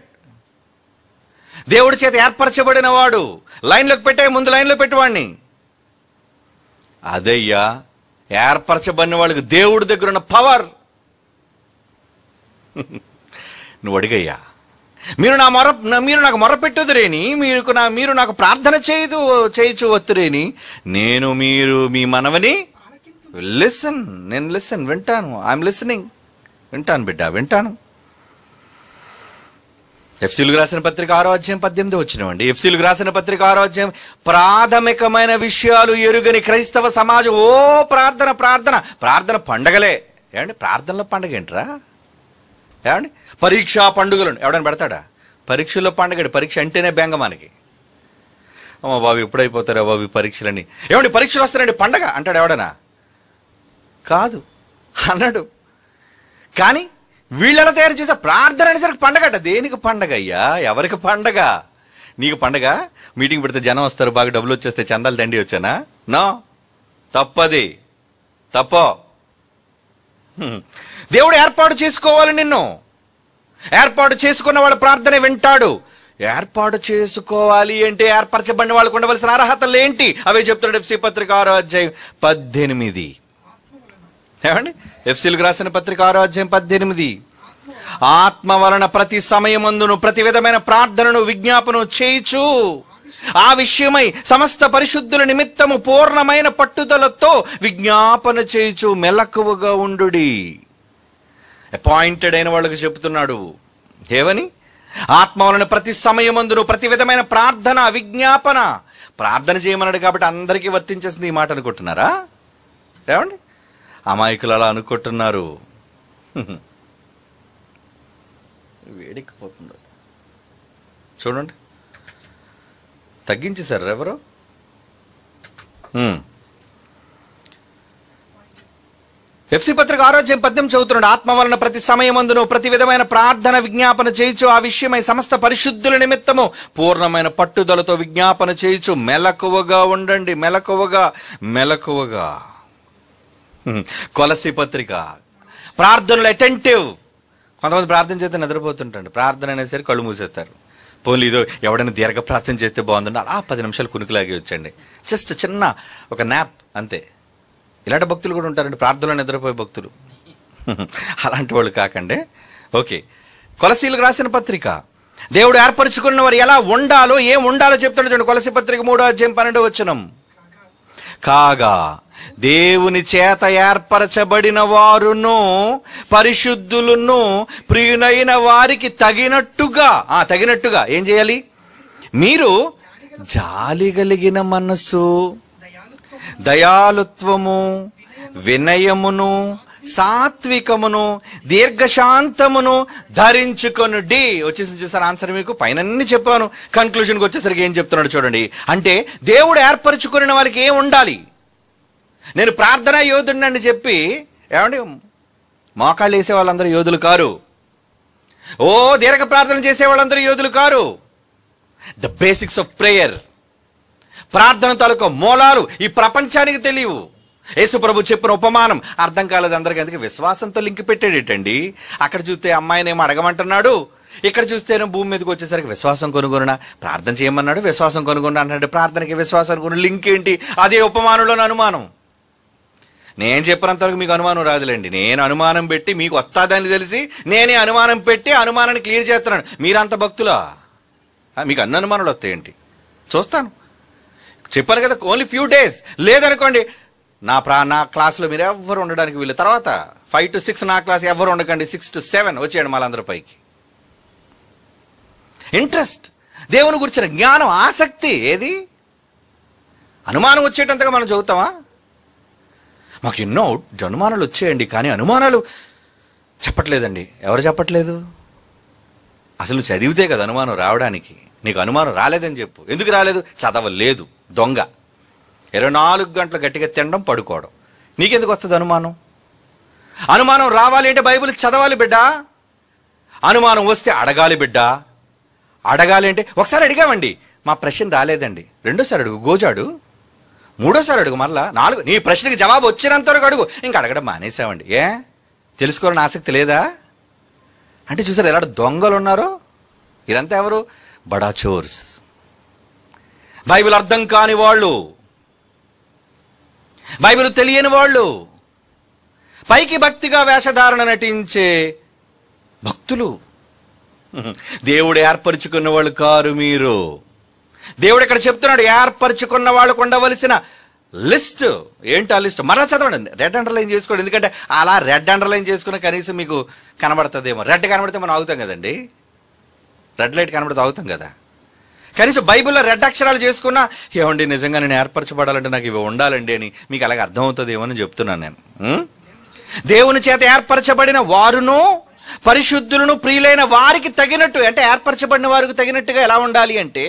దేవుడి చేత ఏర్పరచబడిన వాడు లైన్లోకి పెట్టే ముందు లైన్లో పెట్టేవాడిని అదయ్యా ఏర్పరచబడిన వాళ్ళకి దేవుడి దగ్గర ఉన్న పవర్ నువ్వు అడిగయ్యా మీరు నా మొర మీరు నాకు మొరపెట్టుదురేని మీరు నా మీరు నాకు ప్రార్థన చేయదు చేయొచ్చు వత్తురేని నేను మీరు మీ మనవని లిసన్ నేను లిసన్ వింటాను ఐఎమ్ లిసనింగ్ వింటాను బిడ్డ వింటాను ఎఫ్సీలకు రాసిన పత్రిక ఆరో అధ్యాయం పద్దెనిమిది వచ్చినవండి ఎఫ్సీలకు రాసిన పత్రిక ఆరో అధ్యాయం ప్రాథమికమైన విషయాలు ఎరుగని క్రైస్తవ సమాజం ఓ ప్రార్థన ప్రార్థన ప్రార్థన పండగలే ఏమండి ప్రార్థనలో పండగ ఏంట్రా ఏమండి పరీక్షా పండుగలు ఎవడని పెడతాడా పరీక్షల్లో పండగడు పరీక్ష అంటేనే బెంగ మనకి అమ్మ బాబు ఎప్పుడైపోతారా బాబు పరీక్షలని ఏమండి పరీక్షలు వస్తారండి పండగ అంటాడు ఎవడనా కాదు అన్నాడు కానీ వీళ్ళలో తయారు చేసే ప్రార్థన అనేసరికి పండగట దేనికి పండగ అయ్యా ఎవరికి పండగ నీకు పండగ మీటింగ్ పెడితే జనం వస్తారు బాగా డబ్బులు వచ్చేస్తే చందాలు దండి వచ్చానా నో తప్పది తప్పో దేవుడు ఏర్పాటు చేసుకోవాలి నిన్ను ఏర్పాటు చేసుకున్న వాళ్ళ ప్రార్థన వింటాడు ఏర్పాటు చేసుకోవాలి అంటే ఏర్పరచబడిన వాళ్ళకు ఉండవలసిన అర్హతలు ఏంటి అవే చెప్తున్నాడు ఎఫ్సి పత్రిక ఆరో అధ్యాయం పద్దెనిమిది ఏమండి ఎఫ్సీలకు రాసిన పత్రిక ఆరోగ్యం పద్దెనిమిది ఆత్మ వలన ప్రతి సమయమందును ప్రతి విధమైన ప్రార్థనను విజ్ఞాపన చేయుచు ఆ విషయమై సమస్త పరిశుద్ధుల నిమిత్తము పూర్ణమైన పట్టుదలతో విజ్ఞాపన చేయుచు మెలకువగా ఉండు అపాయింటెడ్ అయిన వాళ్ళకి చెప్తున్నాడు ఏమని ఆత్మ వలన ప్రతి సమయమందును ప్రతి విధమైన ప్రార్థన విజ్ఞాపన ప్రార్థన చేయమన్నాడు కాబట్టి అందరికీ వర్తించేసింది ఈ మాట అనుకుంటున్నారా ఏమండి అమాయకులు అలా అనుకుంటున్నారు వేడెక్కిపోతుంది చూడండి తగ్గించేశారు ఎవరు ఎఫ్సి పత్రిక ఆరోగ్యం పద్యం చదువుతున్నాడు ఆత్మ వలన ప్రతి సమయమందును ప్రతి విధమైన ప్రార్థన విజ్ఞాపన చేయొచ్చు ఆ విషయమై సమస్త పరిశుద్ధుల నిమిత్తము పూర్ణమైన పట్టుదలతో విజ్ఞాపన చేయొచ్చు మెలకువగా ఉండండి మెలకువగా మెలకువగా కొలసి పత్రిక ప్రార్థనలు అటెంటివ్ కొంతమంది ప్రార్థన చేస్తే నిద్రపోతుంటాడు ప్రార్థన అనేసరికి కళ్ళు మూసేస్తారు పోన్లు ఇదో ఎవడైనా దీర్ఘ ప్రార్థన చేస్తే బాగుందండి అలా పది నిమిషాలు కునుకులాగి వచ్చండి జస్ట్ చిన్న ఒక నాప్ అంతే ఇలాంటి భక్తులు కూడా ఉంటారండి ప్రార్థనలో నిద్రపోయే భక్తులు అలాంటి వాళ్ళు కాకండి ఓకే కొలసీలకు రాసిన పత్రిక దేవుడు ఏర్పరచుకున్న వారు ఎలా ఉండాలో ఏం ఉండాలో చెప్తాడు చూడండి కొలసి పత్రిక మూడో అధ్యాయం పన్నెండో వచ్చినం కాగా దేవుని చేత ఏర్పరచబడిన వారును పరిశుద్ధులను ప్రియునైన వారికి తగినట్టుగా తగినట్టుగా ఏం చేయాలి మీరు జాలి కలిగిన మనస్సు దయాలుత్వము వినయమును సాత్వికమును దీర్ఘశాంతమును ధరించుకొనుడి వచ్చేసి చూసారు ఆన్సర్ మీకు పైన చెప్పాను కన్క్లూషన్కి వచ్చేసరికి ఏం చెప్తున్నాడు చూడండి అంటే దేవుడు ఏర్పరచుకున్న వాళ్ళకి ఏం ఉండాలి నేను ప్రార్థనా యోధుడినని చెప్పి ఏమండి మోకాళ్ళు వేసే వాళ్ళందరూ యోధులు కారు ఓ దీర్ఘ ప్రార్థన చేసే వాళ్ళందరూ యోధులు కారు ద బేసిక్స్ ఆఫ్ ప్రేయర్ ప్రార్థన తాలూకా మూలాలు ఈ ప్రపంచానికి తెలియవు యేసుప్రభు చెప్పిన ఉపమానం అర్థం కాలేదు అందరికీ అందుకే విశ్వాసంతో లింక్ పెట్టాడేటండి అక్కడ చూస్తే ఏమో అడగమంటున్నాడు ఇక్కడ చూస్తేనే భూమి మీదకి వచ్చేసరికి విశ్వాసం కొనుగొనున ప్రార్థన చేయమన్నాడు విశ్వాసం కొనుగొన అంటున్నాడు ప్రార్థనకి విశ్వాసం కొను లింక్ ఏంటి అదే ఉపమానంలోని అనుమానం నేను చెప్పినంతవరకు మీకు అనుమానం రాదులేండి నేను అనుమానం పెట్టి మీకు వస్తాదని తెలిసి నేనే అనుమానం పెట్టి అనుమానాన్ని క్లియర్ చేస్తున్నాను మీరంత భక్తులా మీకు అన్ని అనుమానాలు వస్తాయండి చూస్తాను చెప్పాను కదా ఓన్లీ ఫ్యూ డేస్ లేదనుకోండి నా ప్రా నా క్లాస్లో మీరు ఎవ్వరు ఉండడానికి వీళ్ళు తర్వాత ఫైవ్ టు సిక్స్ నా క్లాస్ ఎవరు ఉండకండి సిక్స్ టు సెవెన్ వచ్చేయండి మళ్ళందరి పైకి ఇంట్రెస్ట్ దేవుని గురించిన జ్ఞానం ఆసక్తి ఏది అనుమానం వచ్చేటంతగా మనం చదువుతామా మాకు ఎన్నో అనుమానాలు వచ్చేయండి కానీ అనుమానాలు చెప్పట్లేదండి ఎవరు చెప్పట్లేదు అసలు చదివితే కదా అనుమానం రావడానికి నీకు అనుమానం రాలేదని చెప్పు ఎందుకు రాలేదు చదవలేదు దొంగ ఇరవై నాలుగు గంటలు గట్టిగా తినడం పడుకోవడం నీకెందుకు వస్తుంది అనుమానం అనుమానం రావాలి అంటే బైబిల్ చదవాలి బిడ్డ అనుమానం వస్తే అడగాలి బిడ్డ అడగాలి అంటే ఒకసారి అడిగామండి మా ప్రశ్న రాలేదండి రెండోసారి అడుగు గోజాడు మూడోసారి అడుగు మరలా నాలుగు నీ ప్రశ్నకి జవాబు వచ్చినంత వరకు అడుగు ఇంకా అడగడం మానేసావండి ఏ తెలుసుకోవాలని ఆసక్తి లేదా అంటే చూసారు ఎలాంటి దొంగలు ఉన్నారో ఇదంతా ఎవరు బడా చోర్స్ బైబిల్ అర్థం కాని వాళ్ళు బైబిల్ తెలియని వాళ్ళు పైకి భక్తిగా వేషధారణ నటించే భక్తులు దేవుడు ఏర్పరచుకున్న వాళ్ళు కారు మీరు దేవుడు ఇక్కడ చెప్తున్నాడు ఏర్పరచుకున్న వాళ్ళకు ఉండవలసిన లిస్ట్ ఏంటి ఆ లిస్ట్ మరలా చదవండి రెడ్ అండర్లైన్ చేసుకోండి ఎందుకంటే అలా రెడ్ అండర్లైన్ చేసుకున్న కనీసం మీకు కనబడుతుందేమో రెడ్ కనబడితే మనం అవుతాం కదండి రెడ్ లైట్ కనబడితే అవుతాం కదా కనీసం బైబిల్లో రెడ్ అక్షరాలు చేసుకున్నా ఏమండి నిజంగా నేను ఏర్పరచబడాలంటే నాకు ఇవి ఉండాలండి అని మీకు అలాగే అర్థమవుతుందేమో అని చెప్తున్నాను నేను దేవుని చేత ఏర్పరచబడిన వారును పరిశుద్ధులను ప్రియులైన వారికి తగినట్టు అంటే ఏర్పరచబడిన వారికి తగినట్టుగా ఎలా ఉండాలి అంటే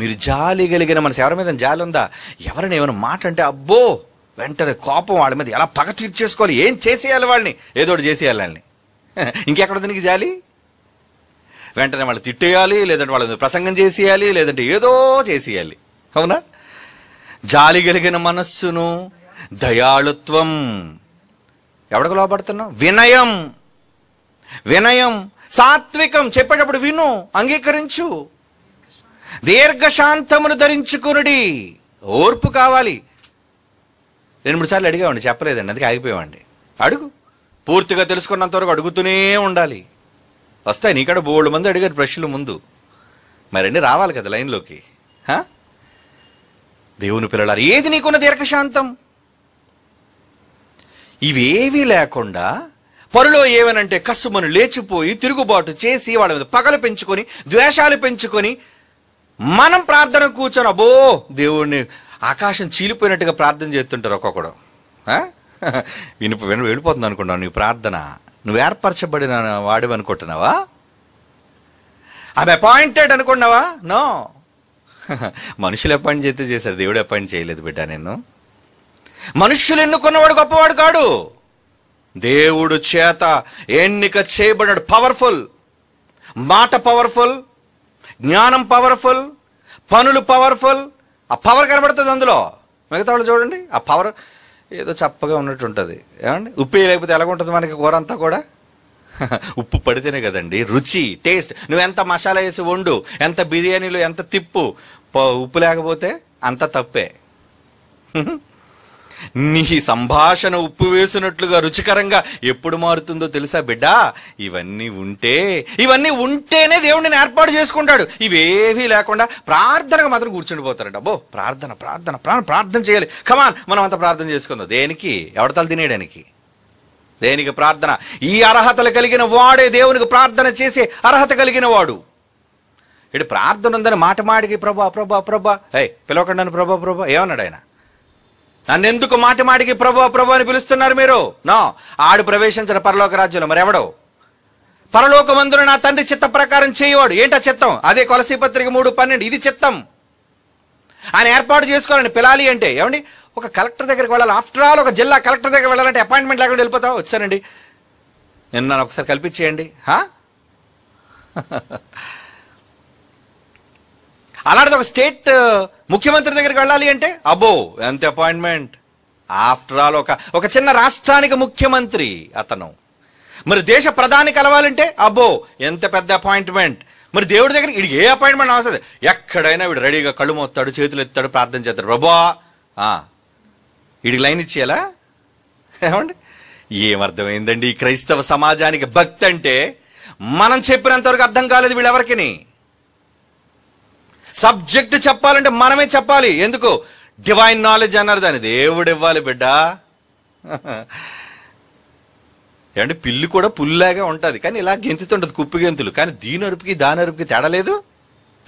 మీరు జాలి కలిగిన మనసు ఎవరి మీద జాలి ఉందా ఎవరిని ఏమైనా మాట అంటే అబ్బో వెంటనే కోపం వాళ్ళ మీద ఎలా పగ తీర్చేసుకోవాలి ఏం చేసేయాలి వాళ్ళని ఒకటి చేసేయాలి వాళ్ళని ఇంకెక్కడ నీకు జాలి వెంటనే వాళ్ళు తిట్టేయాలి లేదంటే వాళ్ళని ప్రసంగం చేసేయాలి లేదంటే ఏదో చేసేయాలి అవునా జాలి కలిగిన మనస్సును దయాళుత్వం ఎవడకు లోపడుతున్నావు వినయం వినయం సాత్వికం చెప్పేటప్పుడు విను అంగీకరించు దీర్ఘశాంతమును ధరించుకునుడి ఓర్పు కావాలి రెండు మూడు సార్లు అడిగామండి చెప్పలేదండి అందుకే ఆగిపోయామండి అడుగు పూర్తిగా తెలుసుకున్నంత వరకు అడుగుతూనే ఉండాలి వస్తాయి నీకడ బోళ్ళు మంది అడిగారు ప్రశ్నలు ముందు మరన్నీ రావాలి కదా లైన్లోకి దేవుని పిల్లలారు ఏది నీకున్న దీర్ఘశాంతం ఇవేవీ లేకుండా పరులో ఏమనంటే కసుమను లేచిపోయి తిరుగుబాటు చేసి వాళ్ళ మీద పగలు పెంచుకొని ద్వేషాలు పెంచుకొని మనం ప్రార్థన కూర్చొని అబో దేవుడిని ఆకాశం చీలిపోయినట్టుగా ప్రార్థన చేస్తుంటారు ఒక్కొక్కడు విని విని వెళ్ళిపోతుంది అనుకుంటున్నావు నీ ప్రార్థన నువ్వు ఏర్పరచబడిన వాడివి అనుకుంటున్నావా ఆమె అపాయింటెడ్ అనుకున్నావా నో మనుషులు అపాయింట్ చేస్తే చేశారు దేవుడు అపాయింట్ చేయలేదు బిడ్డ నేను మనుష్యులు ఎన్నుకున్నవాడు గొప్పవాడు కాడు దేవుడు చేత ఎన్నిక చేయబడినాడు పవర్ఫుల్ మాట పవర్ఫుల్ జ్ఞానం పవర్ఫుల్ పనులు పవర్ఫుల్ ఆ పవర్ కనబడుతుంది అందులో మిగతా వాళ్ళు చూడండి ఆ పవర్ ఏదో చప్పగా ఉన్నట్టు ఉంటుంది ఏమండి ఉప్పు లేకపోతే ఎలాగుంటుంది మనకి కూర అంతా కూడా ఉప్పు పడితేనే కదండి రుచి టేస్ట్ నువ్వు ఎంత మసాలా వేసి వండు ఎంత బిర్యానీలు ఎంత తిప్పు ఉప్పు లేకపోతే అంత తప్పే నీ సంభాషణ ఉప్పు వేసినట్లుగా రుచికరంగా ఎప్పుడు మారుతుందో తెలుసా బిడ్డా ఇవన్నీ ఉంటే ఇవన్నీ ఉంటేనే దేవుడిని ఏర్పాటు చేసుకుంటాడు ఇవేవీ లేకుండా ప్రార్థనగా మాత్రం పోతారట బో ప్రార్థన ప్రార్థన ప్రాణ ప్రార్థన చేయాలి కమాన్ మనం అంత ప్రార్థన చేసుకుందాం దేనికి ఎవడతలు తినేయడానికి దేనికి ప్రార్థన ఈ అర్హతలు కలిగిన వాడే దేవునికి ప్రార్థన చేసే అర్హత కలిగిన వాడు ఇటు ప్రార్థన ఉందని మాట మాటికి ప్రభా ప్రభా ప్రభా ఏ పిలవకుండా ప్రభా ప్రభా ఏమన్నాడు ఆయన నన్ను ఎందుకు మాటి మాటికి ప్రభు ప్రభు అని పిలుస్తున్నారు మీరు నో ఆడు ప్రవేశించిన పరలోక రాజ్యంలో మరెవడో మందులు నా తండ్రి చిత్త ప్రకారం చేయవాడు ఏంటా చిత్తం అదే కొలసీ పత్రిక మూడు పన్నెండు ఇది చిత్తం ఆయన ఏర్పాటు చేసుకోవాలని పిలాలి అంటే ఏమండి ఒక కలెక్టర్ దగ్గరికి వెళ్ళాలి ఆఫ్టర్ ఆల్ ఒక జిల్లా కలెక్టర్ దగ్గర వెళ్ళాలంటే అపాయింట్మెంట్ లేకుండా వెళ్ళిపోతావు వచ్చానండి నిన్న ఒకసారి కల్పించేయండి హా అలాంటిది ఒక స్టేట్ ముఖ్యమంత్రి దగ్గరికి వెళ్ళాలి అంటే అబ్బో ఎంత అపాయింట్మెంట్ ఆఫ్టర్ ఆల్ ఒక ఒక చిన్న రాష్ట్రానికి ముఖ్యమంత్రి అతను మరి దేశ ప్రధాని కలవాలంటే అబ్బో ఎంత పెద్ద అపాయింట్మెంట్ మరి దేవుడి దగ్గర ఇది ఏ అపాయింట్మెంట్ అవసరం ఎక్కడైనా వీడు రెడీగా కళ్ళు మోస్తాడు చేతులు ఎత్తాడు ప్రార్థన చేస్తాడు ప్రభా వీడికి లైన్ ఇచ్చేయాలా ఏమండి ఏమర్థమైందండి ఈ క్రైస్తవ సమాజానికి భక్తి అంటే మనం చెప్పినంతవరకు అర్థం కాలేదు వీళ్ళెవరికి సబ్జెక్ట్ చెప్పాలంటే మనమే చెప్పాలి ఎందుకు డివైన్ నాలెడ్జ్ అన్నారు దాని దేవుడు ఇవ్వాలి బిడ్డ అంటే పిల్లి కూడా పుల్లాగా ఉంటుంది కానీ ఇలా గెంతుతుంటుంది కుప్పి గెంతులు కానీ దీని అరుపుకి దాని అరుపుకి తేడా లేదు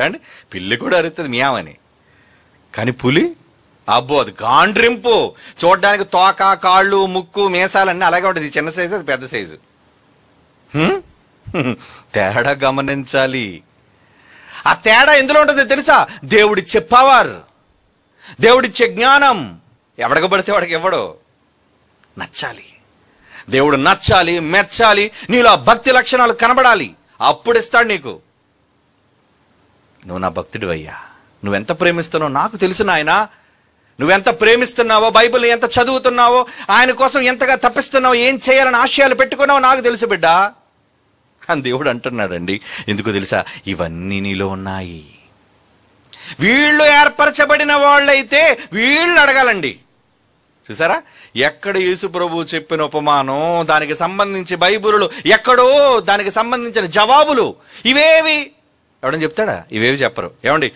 అండి పిల్లి కూడా అరుతుంది మియామని కానీ పులి అబ్బో అది గాండ్రింపు చూడడానికి తోక కాళ్ళు ముక్కు మేసాలన్నీ అలాగే ఉంటుంది చిన్న సైజు అది పెద్ద సైజు తేడా గమనించాలి ఆ తేడా ఎందులో ఉంటుంది తెలుసా దేవుడిచ్చే పవర్ దేవుడిచ్చే జ్ఞానం ఎవడకు పడితే వాడికి ఇవ్వడు నచ్చాలి దేవుడు నచ్చాలి మెచ్చాలి నీలో ఆ భక్తి లక్షణాలు కనబడాలి అప్పుడు ఇస్తాడు నీకు నువ్వు నా భక్తుడు అయ్యా నువ్వెంత ప్రేమిస్తున్నావు నాకు తెలుసు నాయనా నువ్వెంత ప్రేమిస్తున్నావో బైబిల్ని ఎంత చదువుతున్నావో ఆయన కోసం ఎంతగా తప్పిస్తున్నావో ఏం చేయాలని ఆశయాలు పెట్టుకున్నావో నాకు తెలుసు బిడ్డా అని దేవుడు అంటున్నాడండి ఎందుకు తెలుసా ఇవన్నీ నీలో ఉన్నాయి వీళ్ళు ఏర్పరచబడిన వాళ్ళైతే వీళ్ళు అడగాలండి చూసారా ఎక్కడ ప్రభు చెప్పిన ఉపమానం దానికి సంబంధించి బైబులు ఎక్కడో దానికి సంబంధించిన జవాబులు ఇవేవి ఎవడని చెప్తాడా ఇవేవి చెప్పరు ఏమండి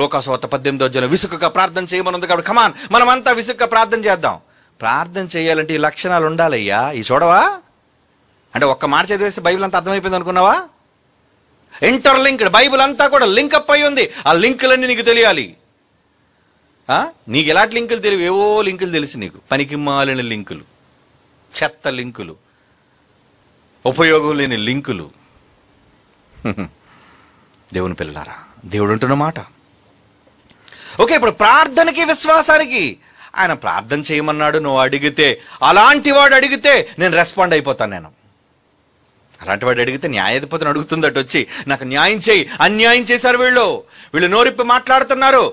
లోకాసోత పద్దెనిమిది వచ్చిన విసుకగా ప్రార్థన చేయమనుంది కాబట్టి కమాన్ మనమంతా విసుగ్గా ప్రార్థన చేద్దాం ప్రార్థన చేయాలంటే ఈ లక్షణాలు ఉండాలయ్యా ఈ చూడవా అంటే ఒక్క మాట చదివేస్తే బైబిల్ అంతా అర్థమైపోయింది అనుకున్నావా ఇంటర్లింక్డ్ బైబిల్ అంతా కూడా లింకప్ అయి ఉంది ఆ లింకులన్నీ నీకు తెలియాలి నీకు ఎలాంటి లింకులు తెలివి ఏవో లింకులు తెలుసు నీకు పనికి మాలిన లింకులు చెత్త లింకులు ఉపయోగం లేని లింకులు దేవుని పిల్లారా దేవుడు అంటున్న మాట ఓకే ఇప్పుడు ప్రార్థనకి విశ్వాసానికి ఆయన ప్రార్థన చేయమన్నాడు నువ్వు అడిగితే అలాంటి వాడు అడిగితే నేను రెస్పాండ్ అయిపోతాను నేను అలాంటి వాడు అడిగితే న్యాయాధిపతిని అడుగుతుందట వచ్చి నాకు న్యాయం చేయి అన్యాయం చేశారు వీళ్ళు వీళ్ళు నోరిప్పి మాట్లాడుతున్నారు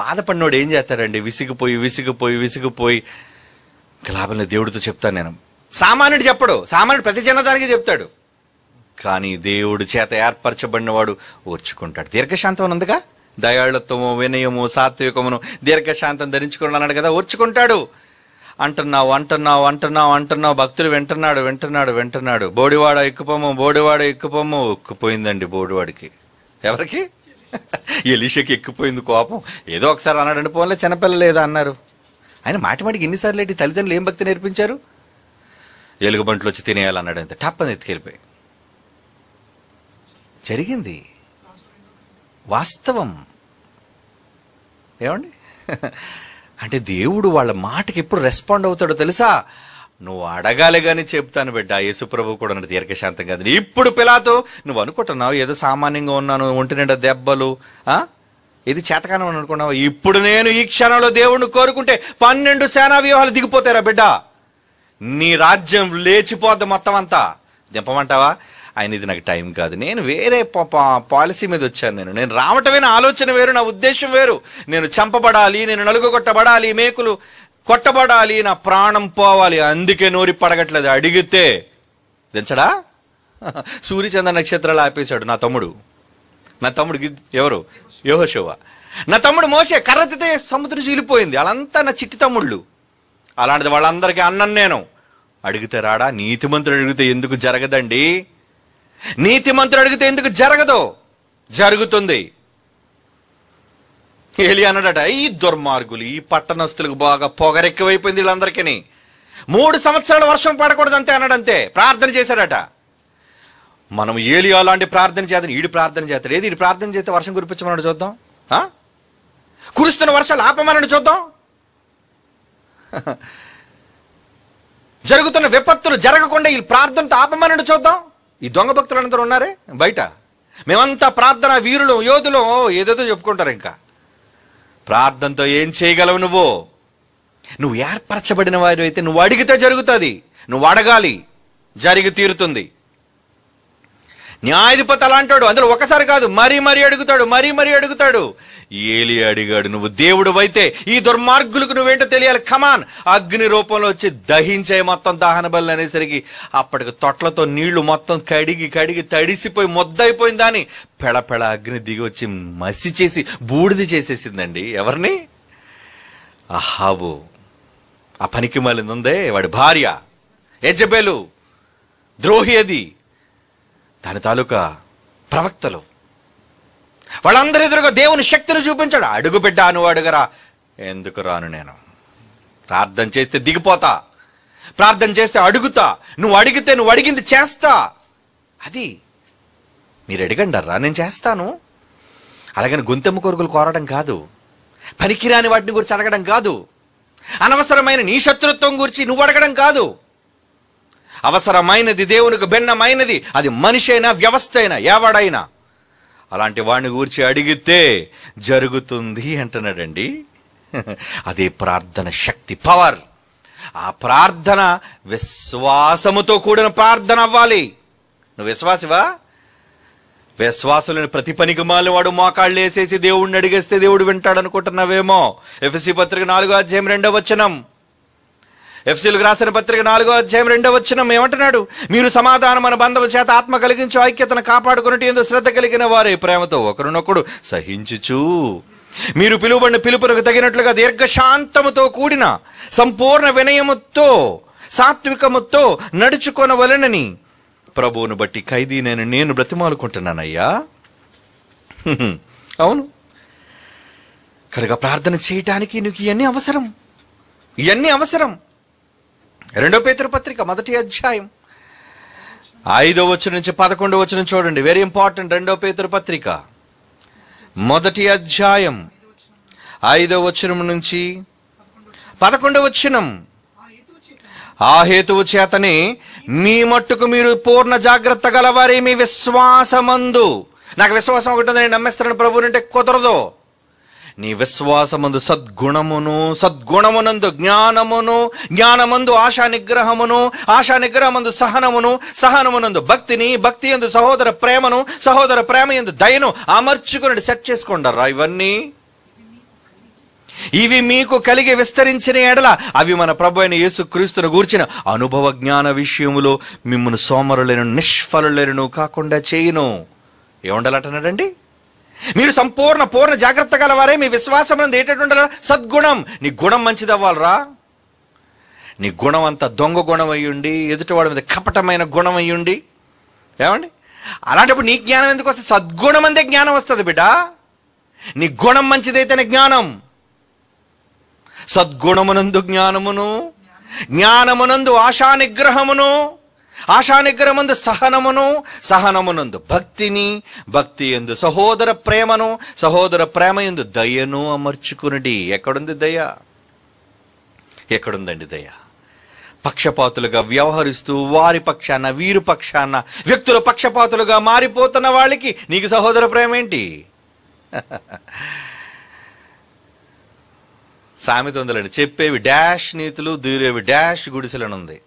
బాధపడినోడు ఏం చేస్తాడండి విసిగిపోయి విసిగిపోయి విసిగిపోయి లాభంలో దేవుడితో చెప్తాను నేను సామాన్యుడు చెప్పడు సామాన్యుడు ప్రతి జనదానికి చెప్తాడు కానీ దేవుడు చేత ఏర్పరచబడినవాడు ఓర్చుకుంటాడు దీర్ఘశాంతం ఉందిగా దయాళత్వము వినయము సాత్వికమును దీర్ఘశాంతం ధరించుకున్నాడు కదా ఓర్చుకుంటాడు అంటున్నావు అంటున్నావు అంటున్నావు అంటున్నావు భక్తులు వింటున్నాడు వింటున్నాడు వింటున్నాడు బోడివాడ ఎక్కుపోము బోడివాడ ఎక్కుపోము ఎక్కుపోయిందండి బోడివాడికి ఎవరికి ఎలీషకి ఎక్కిపోయింది కోపం ఏదో ఒకసారి అన్నాడండి పోన్లే చిన్నపిల్ల లేదా అన్నారు ఆయన మాటిమాటికి ఎన్నిసార్లు ఏంటి తల్లిదండ్రులు ఏం భక్తి నేర్పించారు ఎలుగుబంట్లు వచ్చి తినేయాలన్నాడు అంతే టప్ ఎత్తుకెళ్ళిపోయి జరిగింది వాస్తవం ఏమండి అంటే దేవుడు వాళ్ళ మాటకి ఎప్పుడు రెస్పాండ్ అవుతాడో తెలుసా నువ్వు అడగాలి కానీ చెప్తాను బిడ్డ యేసుప్రభు కూడా నన్ను దీర్ఘశాంతం కాదు ఇప్పుడు పిలాతో నువ్వు అనుకుంటున్నావు ఏదో సామాన్యంగా ఉన్నాను ఒంటి నిండా దెబ్బలు ఇది చేతకానం అనుకున్నావు ఇప్పుడు నేను ఈ క్షణంలో దేవుడిని కోరుకుంటే పన్నెండు సేనా వ్యూహాలు దిగిపోతారా బిడ్డ నీ రాజ్యం లేచిపోద్ది మొత్తం అంతా దింపమంటావా ఆయన ఇది నాకు టైం కాదు నేను వేరే పాలసీ మీద వచ్చాను నేను నేను రావటమైన ఆలోచన వేరు నా ఉద్దేశం వేరు నేను చంపబడాలి నేను కొట్టబడాలి మేకులు కొట్టబడాలి నా ప్రాణం పోవాలి అందుకే నోరి పడగట్లేదు అడిగితే దించడా సూర్యచంద్ర నక్షత్రాలు ఆపేశాడు నా తమ్ముడు నా తమ్ముడు ఎవరు యోహోశోవ నా తమ్ముడు మోసే కర్రతితే సముద్రం చీలిపోయింది వాళ్ళంతా నా చిట్టి తమ్ముళ్ళు అలాంటిది వాళ్ళందరికీ అన్నం నేను అడిగితే రాడా నీతిమంతుడు అడిగితే ఎందుకు జరగదండి నీతి మంత్రులు అడిగితే ఎందుకు జరగదు జరుగుతుంది ఏలి అన్నాడట ఈ దుర్మార్గులు ఈ పట్టణస్తులకు బాగా పొగరెక్కువైపోయింది వీళ్ళందరికీ మూడు సంవత్సరాలు వర్షం పడకూడదు అంతే అన్నాడంతే ప్రార్థన చేశాడట మనం ఏలియా లాంటి ప్రార్థన చేద్దాం ఈడు ప్రార్థన చేస్తాడు ఏది ఈడు ప్రార్థన చేస్తే వర్షం కురిపించమని చూద్దాం కురుస్తున్న వర్షాలు ఆపమనని చూద్దాం జరుగుతున్న విపత్తులు జరగకుండా ఈ ప్రార్థనతో ఆపమనని చూద్దాం ఈ దొంగ భక్తులు అందరూ ఉన్నారే బయట మేమంతా ప్రార్థన వీరులు యోధులు ఏదేదో చెప్పుకుంటారు ఇంకా ప్రార్థనతో ఏం చేయగలవు నువ్వు నువ్వు ఏర్పరచబడిన వారు అయితే నువ్వు అడిగితే జరుగుతుంది నువ్వు అడగాలి జరిగి తీరుతుంది న్యాయాధిపతి అంటాడు అందులో ఒకసారి కాదు మరీ మరీ అడుగుతాడు మరీ మరీ అడుగుతాడు ఏలి అడిగాడు నువ్వు దేవుడు అయితే ఈ దుర్మార్గులకు నువ్వేంటో తెలియాలి కమాన్ అగ్ని రూపంలో వచ్చి దహించే మొత్తం దహన బలి అనేసరికి అప్పటికి తొట్లతో నీళ్లు మొత్తం కడిగి కడిగి తడిసిపోయి దాని పెళపెళ అగ్ని దిగి వచ్చి మసి చేసి బూడిది చేసేసిందండి ఎవరిని అహాబు ఆ పనికి మళ్ళీ ఉందే వాడి భార్య ఎజబెలు ద్రోహి అది దాని తాలూకా ప్రవక్తలు వాళ్ళందరి ఎదురుగా దేవుని శక్తిని చూపించాడు అడుగు పెట్టాను అడుగరా ఎందుకు రాను నేను ప్రార్థన చేస్తే దిగిపోతా ప్రార్థన చేస్తే అడుగుతా నువ్వు అడిగితే నువ్వు అడిగింది చేస్తా అది మీరు అడిగండర్రా నేను చేస్తాను అలాగని గొంతెమ్మ కొరుకులు కోరడం కాదు పనికిరాని వాటిని గురించి అడగడం కాదు అనవసరమైన నీ శత్రుత్వం గురించి నువ్వు అడగడం కాదు అవసరమైనది దేవునికి భిన్నమైనది అది మనిషి అయినా వ్యవస్థ అయినా ఎవడైనా అలాంటి వాడిని గూర్చి అడిగితే జరుగుతుంది అంటున్నాడండి అదే ప్రార్థన శక్తి పవర్ ఆ ప్రార్థన విశ్వాసముతో కూడిన ప్రార్థన అవ్వాలి నువ్వు విశ్వాసివా విశ్వాసులను ప్రతి పనికి వాడు మోకాళ్ళు వేసేసి దేవుడిని అడిగేస్తే దేవుడు వింటాడు అనుకుంటున్నావేమో ఎఫ్సి పత్రిక నాలుగో అధ్యాయం రెండో వచనం ఎఫ్సీలకు రాసిన పత్రిక నాలుగో అధ్యాయం రెండో వచ్చిన ఏమంటున్నాడు మీరు సమాధానం మన బంధవ చేత ఆత్మ కలిగించు ఐక్యతను కాపాడుకున్నట్టు ఏందో శ్రద్ధ కలిగిన వారే ప్రేమతో ఒకరినొకడు సహించుచు మీరు పిలువబడిన పిలుపునకు తగినట్లుగా దీర్ఘశాంతముతో కూడిన సంపూర్ణ వినయముతో సాత్వికముతో నడుచుకొనవలనని ప్రభువును బట్టి ఖైదీ నేను నేను బ్రతిమాలుకుంటున్నానయ్యా అవును కనుక ప్రార్థన చేయటానికి నీకు ఇవన్నీ అవసరం ఇవన్నీ అవసరం రెండో పేతృపత్రిక మొదటి అధ్యాయం ఐదో వచ్చిన నుంచి పదకొండో వచ్చిన చూడండి వెరీ ఇంపార్టెంట్ రెండో పేతృపత్రిక మొదటి అధ్యాయం ఐదో వచ్చిన నుంచి పదకొండవ వచ్చినం ఆ హేతువు చేతనే మీ మట్టుకు మీరు పూర్ణ జాగ్రత్త గలవారి మీ విశ్వాసమందు నాకు విశ్వాసం ఒకటి నేను నమ్మేస్తాను అంటే కుదరదు నీ విశ్వాసమందు సద్గుణమును సద్గుణమునందు జ్ఞానమును జ్ఞానమందు ఆశా నిగ్రహమును ఆశా నిగ్రహమందు సహనమును సహనమునందు భక్తిని భక్తి ఎందు సహోదర ప్రేమను సహోదర ప్రేమ ఎందు దయను అమర్చుకుని సెట్ చేసుకుంటారా ఇవన్నీ ఇవి మీకు కలిగి విస్తరించిన ఎడల అవి మన ప్రభు అయిన యేసుక్రీస్తును గూర్చిన అనుభవ జ్ఞాన విషయములో మిమ్మల్ని సోమరులను నిష్ఫలులేను కాకుండా చేయను ఏముండాలంటున్నాడండి మీరు సంపూర్ణ పూర్ణ జాగ్రత్త గలవారే మీ విశ్వాసం ఏటటువంటి సద్గుణం నీ గుణం మంచిది అవ్వాలరా నీ గుణం అంత దొంగ గుణం అయ్యుండి ఎదుటివాడి మీద కపటమైన గుణం అయ్యుండి ఏమండి అలాంటప్పుడు నీ జ్ఞానం ఎందుకు వస్తుంది సద్గుణం అందే జ్ఞానం వస్తుంది బిడ్డ నీ గుణం మంచిదైతేనే జ్ఞానం సద్గుణమునందు జ్ఞానమును జ్ఞానమునందు ఆశా నిగ్రహమును ఆశానిగ్రహమందు సహనమును సహనమునందు భక్తిని భక్తి ఎందు సహోదర ప్రేమను సహోదర ప్రేమ ఎందు దయను అమర్చుకునడి ఎక్కడుంది దయ ఎక్కడుందండి దయ పక్షపాతులుగా వ్యవహరిస్తూ వారి పక్షాన వీరు పక్షాన వ్యక్తుల పక్షపాతులుగా మారిపోతున్న వాళ్ళకి నీకు సహోదర ప్రేమ ఏంటి సామెత ఉందలండి చెప్పేవి డాష్ నీతులు దూరేవి డాష్ గుడిసెలను ఉంది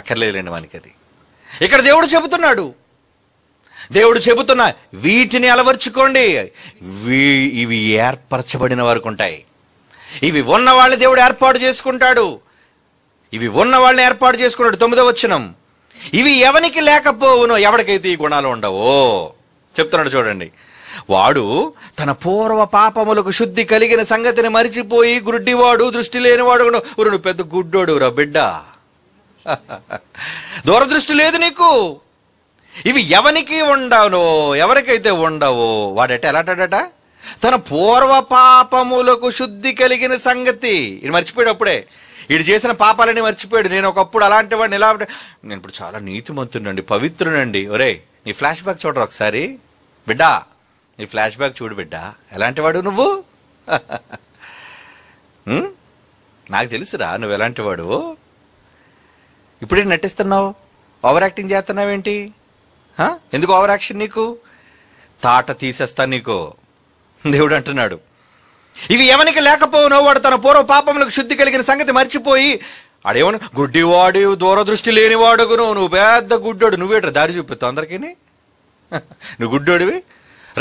అక్కర్లేదులేండి మనకి అది ఇక్కడ దేవుడు చెబుతున్నాడు దేవుడు చెబుతున్న వీటిని అలవర్చుకోండి ఇవి ఏర్పరచబడిన వరకు ఉంటాయి ఇవి ఉన్న వాళ్ళని దేవుడు ఏర్పాటు చేసుకుంటాడు ఇవి ఉన్న వాళ్ళని ఏర్పాటు చేసుకున్నాడు తొమ్మిదో వచ్చినం ఇవి ఎవనికి లేకపోవునో ఎవరికైతే ఈ గుణాలు ఉండవో చెప్తున్నాడు చూడండి వాడు తన పూర్వ పాపములకు శుద్ధి కలిగిన సంగతిని మరిచిపోయి గుడ్డివాడు దృష్టి లేనివాడు నువ్వు పెద్ద గుడ్డోడు రా బిడ్డ దూరదృష్టి లేదు నీకు ఇవి ఎవనికి ఉండవు ఎవరికైతే ఉండవో వాడట ఎలాంటాడట తన పూర్వ పాపములకు శుద్ధి కలిగిన సంగతి ఇది అప్పుడే వీడు చేసిన పాపాలని మర్చిపోయాడు నేను ఒకప్పుడు అలాంటి వాడిని ఎలా నేను ఇప్పుడు చాలా నీతిమంతుడండి పవిత్రునండి ఒరే నీ ఫ్లాష్ బ్యాక్ చూడరు ఒకసారి బిడ్డా నీ ఫ్లాష్ బ్యాక్ చూడు బిడ్డా ఎలాంటి వాడు నువ్వు నాకు తెలుసురా నువ్వు ఎలాంటి వాడు ఇప్పుడే నటిస్తున్నావు ఓవర్ యాక్టింగ్ చేస్తున్నావు ఏంటి ఎందుకు ఓవర్ యాక్షన్ నీకు తాట తీసేస్తా నీకు దేవుడు అంటున్నాడు ఇవి ఎవనికి లేకపోవునో వాడు తన పూర్వ పాపములకు శుద్ధి కలిగిన సంగతి మర్చిపోయి ఆడేమను గుడ్డివాడు దూరదృష్టి లేనివాడుగును నువ్వు పెద్ద గుడ్డోడు నువ్వేట దారి చూపిస్తావు అందరికీ నువ్వు గుడ్డోడివి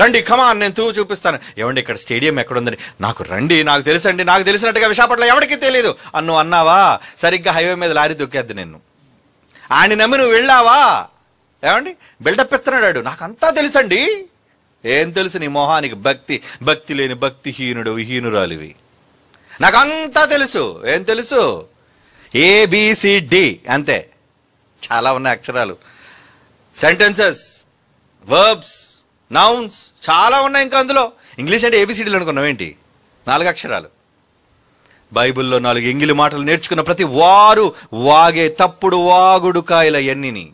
రండి కమాన్ నేను తూ చూపిస్తాను ఏమండి ఇక్కడ స్టేడియం ఎక్కడుందని నాకు రండి నాకు తెలుసండి నాకు తెలిసినట్టుగా విశాఖపట్నం ఎవరికి తెలియదు అన్ను అన్నావా సరిగ్గా హైవే మీద లారీ దొక్కేద్ది నేను ఆయన నమ్మి నువ్వు వెళ్ళావా ఏమండి బిల్డప్ ఇస్తున్నాడు నాకంతా తెలుసండి ఏం తెలుసు నీ మొహానికి భక్తి భక్తి లేని భక్తిహీనుడు విహీనురాలివి నాకంతా తెలుసు ఏం తెలుసు ఏబిసిడి అంతే చాలా ఉన్నాయి అక్షరాలు సెంటెన్సెస్ వర్బ్స్ నౌన్స్ చాలా ఉన్నాయి ఇంకా అందులో ఇంగ్లీష్ అంటే ఏబిసిడీలు అనుకున్నావు ఏంటి నాలుగు అక్షరాలు బైబిల్లో నాలుగు ఎంగిలి మాటలు నేర్చుకున్న ప్రతి వారు వాగే తప్పుడు వాగుడు కాయల ఎన్నిని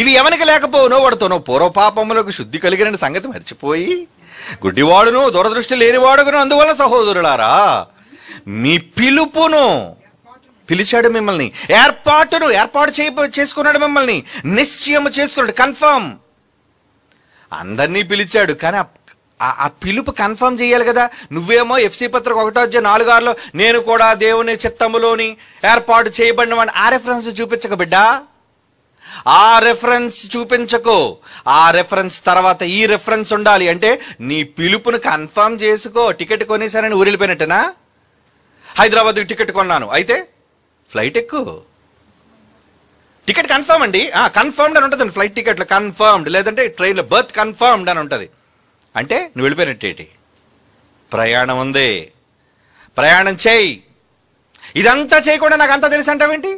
ఇవి ఎవనికి లేకపోవునో వాడుతోనో పూర్వపాపములకు శుద్ధి కలిగిన సంగతి మర్చిపోయి గుడ్డివాడును దూరదృష్టి లేనివాడుగును అందువల్ల సహోదరులారా మీ పిలుపును పిలిచాడు మిమ్మల్ని ఏర్పాటును ఏర్పాటు చేయ చేసుకున్నాడు మిమ్మల్ని నిశ్చయం చేసుకున్నాడు కన్ఫర్మ్ అందరినీ పిలిచాడు కానీ ఆ పిలుపు కన్ఫర్మ్ చేయాలి కదా నువ్వేమో ఎఫ్సీ పత్రిక ఒకటో నాలుగు ఆరులో నేను కూడా దేవుని చిత్తములోని ఏర్పాటు చేయబడిన వాడిని ఆ రెఫరెన్స్ చూపించక బిడ్డా ఆ రెఫరెన్స్ చూపించకు ఆ రెఫరెన్స్ తర్వాత ఈ రెఫరెన్స్ ఉండాలి అంటే నీ పిలుపును కన్ఫర్మ్ చేసుకో టికెట్ కొనేసారని ఊరిపోయినట్టునా హైదరాబాద్కి టికెట్ కొన్నాను అయితే ఫ్లైట్ ఎక్కు టికెట్ కన్ఫర్మ్ అండి కన్ఫర్మ్డ్ అని ఉంటుంది ఫ్లైట్ టికెట్లు కన్ఫర్మ్డ్ లేదంటే ట్రైన్లో బర్త్ కన్ఫర్మ్డ్ అని ఉంటుంది అంటే నువ్వు వెళ్ళిపోయినట్టేటి ప్రయాణం ఉంది ప్రయాణం చేయి ఇదంతా చేయకుండా నాకు అంతా తెలుసు అంటావేంటి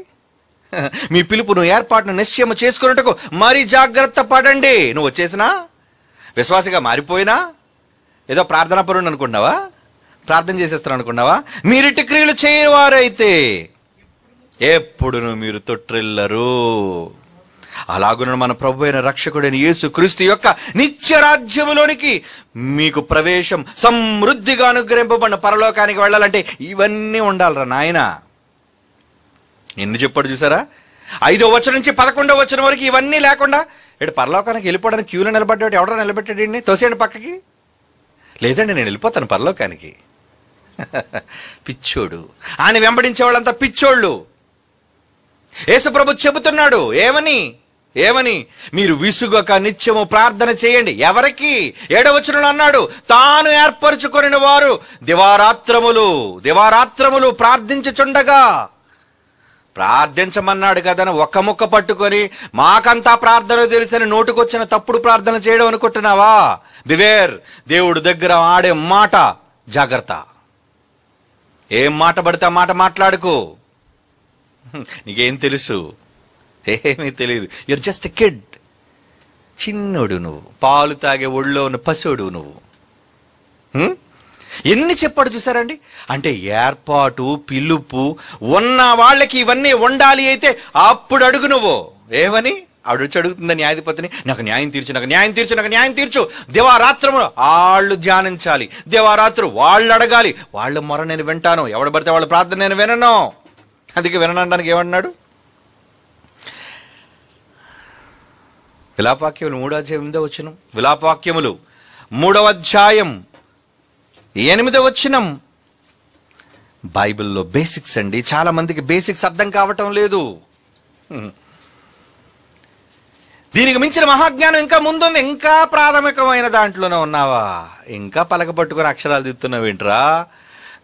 మీ పిలుపును ఏర్పాటును నిశ్చయం చేసుకున్నట్టుకు మరీ జాగ్రత్త పడండి నువ్వు వచ్చేసినా విశ్వాసిగా మారిపోయినా ఏదో ప్రార్థన పరుడు అనుకున్నావా ప్రార్థన చేసేస్తాను అనుకున్నావా మీరిటి క్రియలు చేయవారైతే ఎప్పుడును మీరు తొట్టిల్లరు అలాగున మన ప్రభు అయిన రక్షకుడైన యేసు క్రీస్తు యొక్క నిత్య రాజ్యములోనికి మీకు ప్రవేశం సమృద్ధిగా అనుగ్రహింపబడిన పరలోకానికి వెళ్ళాలంటే ఇవన్నీ ఉండాలరా నాయన ఎన్ని చెప్పాడు చూసారా ఐదో వచ్చిన నుంచి పదకొండో వచ్చిన వరకు ఇవన్నీ లేకుండా ఇటు పరలోకానికి వెళ్ళిపోవడానికి క్యూలో నిలబడ్డాడు ఎవడో నిలబెట్టాడండి తోసేయండి పక్కకి లేదండి నేను వెళ్ళిపోతాను పరలోకానికి పిచ్చోడు ఆయన వెంబడించే వాళ్ళంతా పిచ్చోళ్ళు ఏసుప్రభు చెబుతున్నాడు ఏమని ఏమని మీరు విసుగక నిత్యము ప్రార్థన చేయండి ఎవరికి ఏడవచనంలో అన్నాడు తాను ఏర్పరచుకొనిన వారు దివారాత్రములు దివారాత్రములు ప్రార్థించుచుండగా ప్రార్థించమన్నాడు కదా ఒక్క ముక్క పట్టుకొని మాకంతా ప్రార్థన తెలిసిన నోటుకొచ్చిన తప్పుడు ప్రార్థన చేయడం అనుకుంటున్నావా బివేర్ దేవుడు దగ్గర ఆడే మాట జాగ్రత్త ఏం మాట పడితే మాట మాట్లాడుకో నీకేం తెలుసు ఏమీ తెలియదు యూర్ జస్ట్ ఎ కిడ్ చిన్నోడు నువ్వు పాలు తాగే ఒళ్ళో ఉన్న పశువుడు నువ్వు ఎన్ని చెప్పాడు చూసారండి అంటే ఏర్పాటు పిలుపు ఉన్న వాళ్ళకి ఇవన్నీ ఉండాలి అయితే అప్పుడు అడుగు నువ్వు ఏమని ఆవిడ అడుగుతుంది న్యాయాధిపతిని నాకు న్యాయం తీర్చు నాకు న్యాయం తీర్చు నాకు న్యాయం తీర్చు దేవారాత్రము వాళ్ళు ధ్యానించాలి దేవారాత్రు వాళ్ళు అడగాలి వాళ్ళ మొర నేను వింటాను ఎవడ పడితే వాళ్ళ ప్రార్థన నేను వినను అందుకే వినడానికి ఏమన్నాడు విలాపాక్యములు మూడో అధ్యాయం ఎనిమిదో వచ్చినం విలాపాక్యములు మూడవ అధ్యాయం ఎనిమిదో వచ్చినం బైబిల్లో బేసిక్స్ అండి చాలామందికి బేసిక్స్ అర్థం కావటం లేదు దీనికి మించిన మహాజ్ఞానం ఇంకా ముందుంది ఇంకా ప్రాథమికమైన దాంట్లోనే ఉన్నావా ఇంకా పలక పట్టుకుని అక్షరాలు ఏంట్రా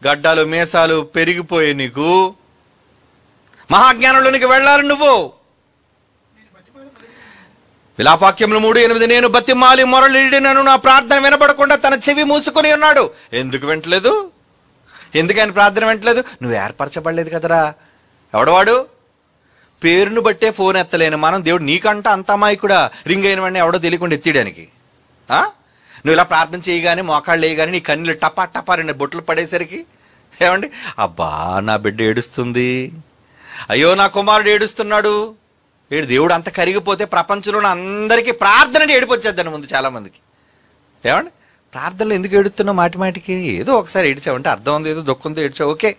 గడ్డాలు మీసాలు పెరిగిపోయాయి నీకు మహాజ్ఞానంలోనికి వెళ్ళాలి నువ్వు విలాపాక్యములు మూడు ఎనిమిది నేను బతిమాలి నన్ను నా ప్రార్థన వినపడకుండా తన చెవి మూసుకొని ఉన్నాడు ఎందుకు వింటలేదు ఆయన ప్రార్థన వింటలేదు నువ్వు ఏర్పరచబడలేదు కదరా ఎవడవాడు పేరును బట్టే ఫోన్ ఎత్తలేను మనం దేవుడు నీకంట అంత కూడా రింగ్ అయిన వాడిని ఎవడో తెలియకుండా ఎత్తిడానికి నువ్వు ఇలా ప్రార్థన చేయగానే మోకాళ్ళు వేయగాని నీ కన్నీళ్ళు టపా టపా రెండు బొట్లు పడేసరికి ఏమండి అబ్బా నా బిడ్డ ఏడుస్తుంది అయ్యో నా కుమారుడు ఏడుస్తున్నాడు ఏడు దేవుడు అంత కరిగిపోతే ప్రపంచంలో అందరికీ ప్రార్థన అంటే ఏడిపొచ్చేద్దాన్ని ముందు చాలామందికి ఏమండి ప్రార్థనలు ఎందుకు ఏడుస్తున్నావు మాటి మాటికి ఏదో ఒకసారి ఏడిచావంటే అర్థం ఉంది ఏదో దుఃఖంతో ఏడ్చావు ఓకే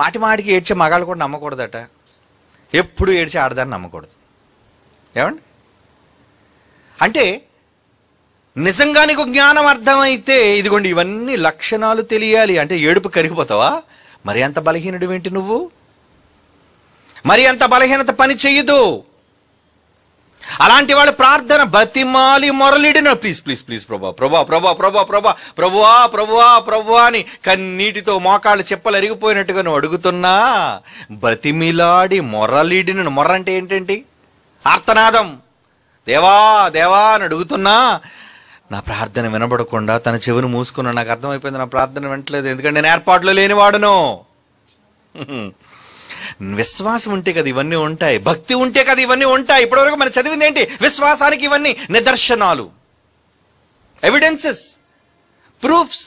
మాటి మాటికి ఏడ్చే మగాళ్ళు కూడా నమ్మకూడదట ఎప్పుడు ఏడిచే ఆడదాన్ని నమ్మకూడదు ఏమండి అంటే నిజంగా నీకు జ్ఞానం అర్థమైతే ఇదిగోండి ఇవన్నీ లక్షణాలు తెలియాలి అంటే ఏడుపు కరిగిపోతావా మరి అంత బలహీనుడు ఏంటి నువ్వు మరి అంత బలహీనత పని చేయదు అలాంటి వాళ్ళు ప్రార్థన బతిమాలి మొరలిడిన ప్లీజ్ ప్లీజ్ ప్లీజ్ ప్రభా ప్రభా ప్రభా ప్రభా ప్రభా ప్రభువా ప్రభువా ప్రభువా అని కన్నీటితో మోకాళ్ళు చెప్పలు అరిగిపోయినట్టుగా నువ్వు అడుగుతున్నా బతిమిలాడి మొరలిడిన మొర్ర అంటే ఏంటండి ఆర్తనాదం దేవా దేవా అని అడుగుతున్నా నా ప్రార్థన వినబడకుండా తన చెవిని మూసుకున్నా నాకు అర్థమైపోయింది నా ప్రార్థన వినట్లేదు ఎందుకంటే నేను ఏర్పాట్లు లేనివాడును విశ్వాసం ఉంటే కదా ఇవన్నీ ఉంటాయి భక్తి ఉంటే కదా ఇవన్నీ ఉంటాయి ఇప్పటివరకు మనం చదివింది ఏంటి విశ్వాసానికి ఇవన్నీ నిదర్శనాలు ఎవిడెన్సెస్ ప్రూఫ్స్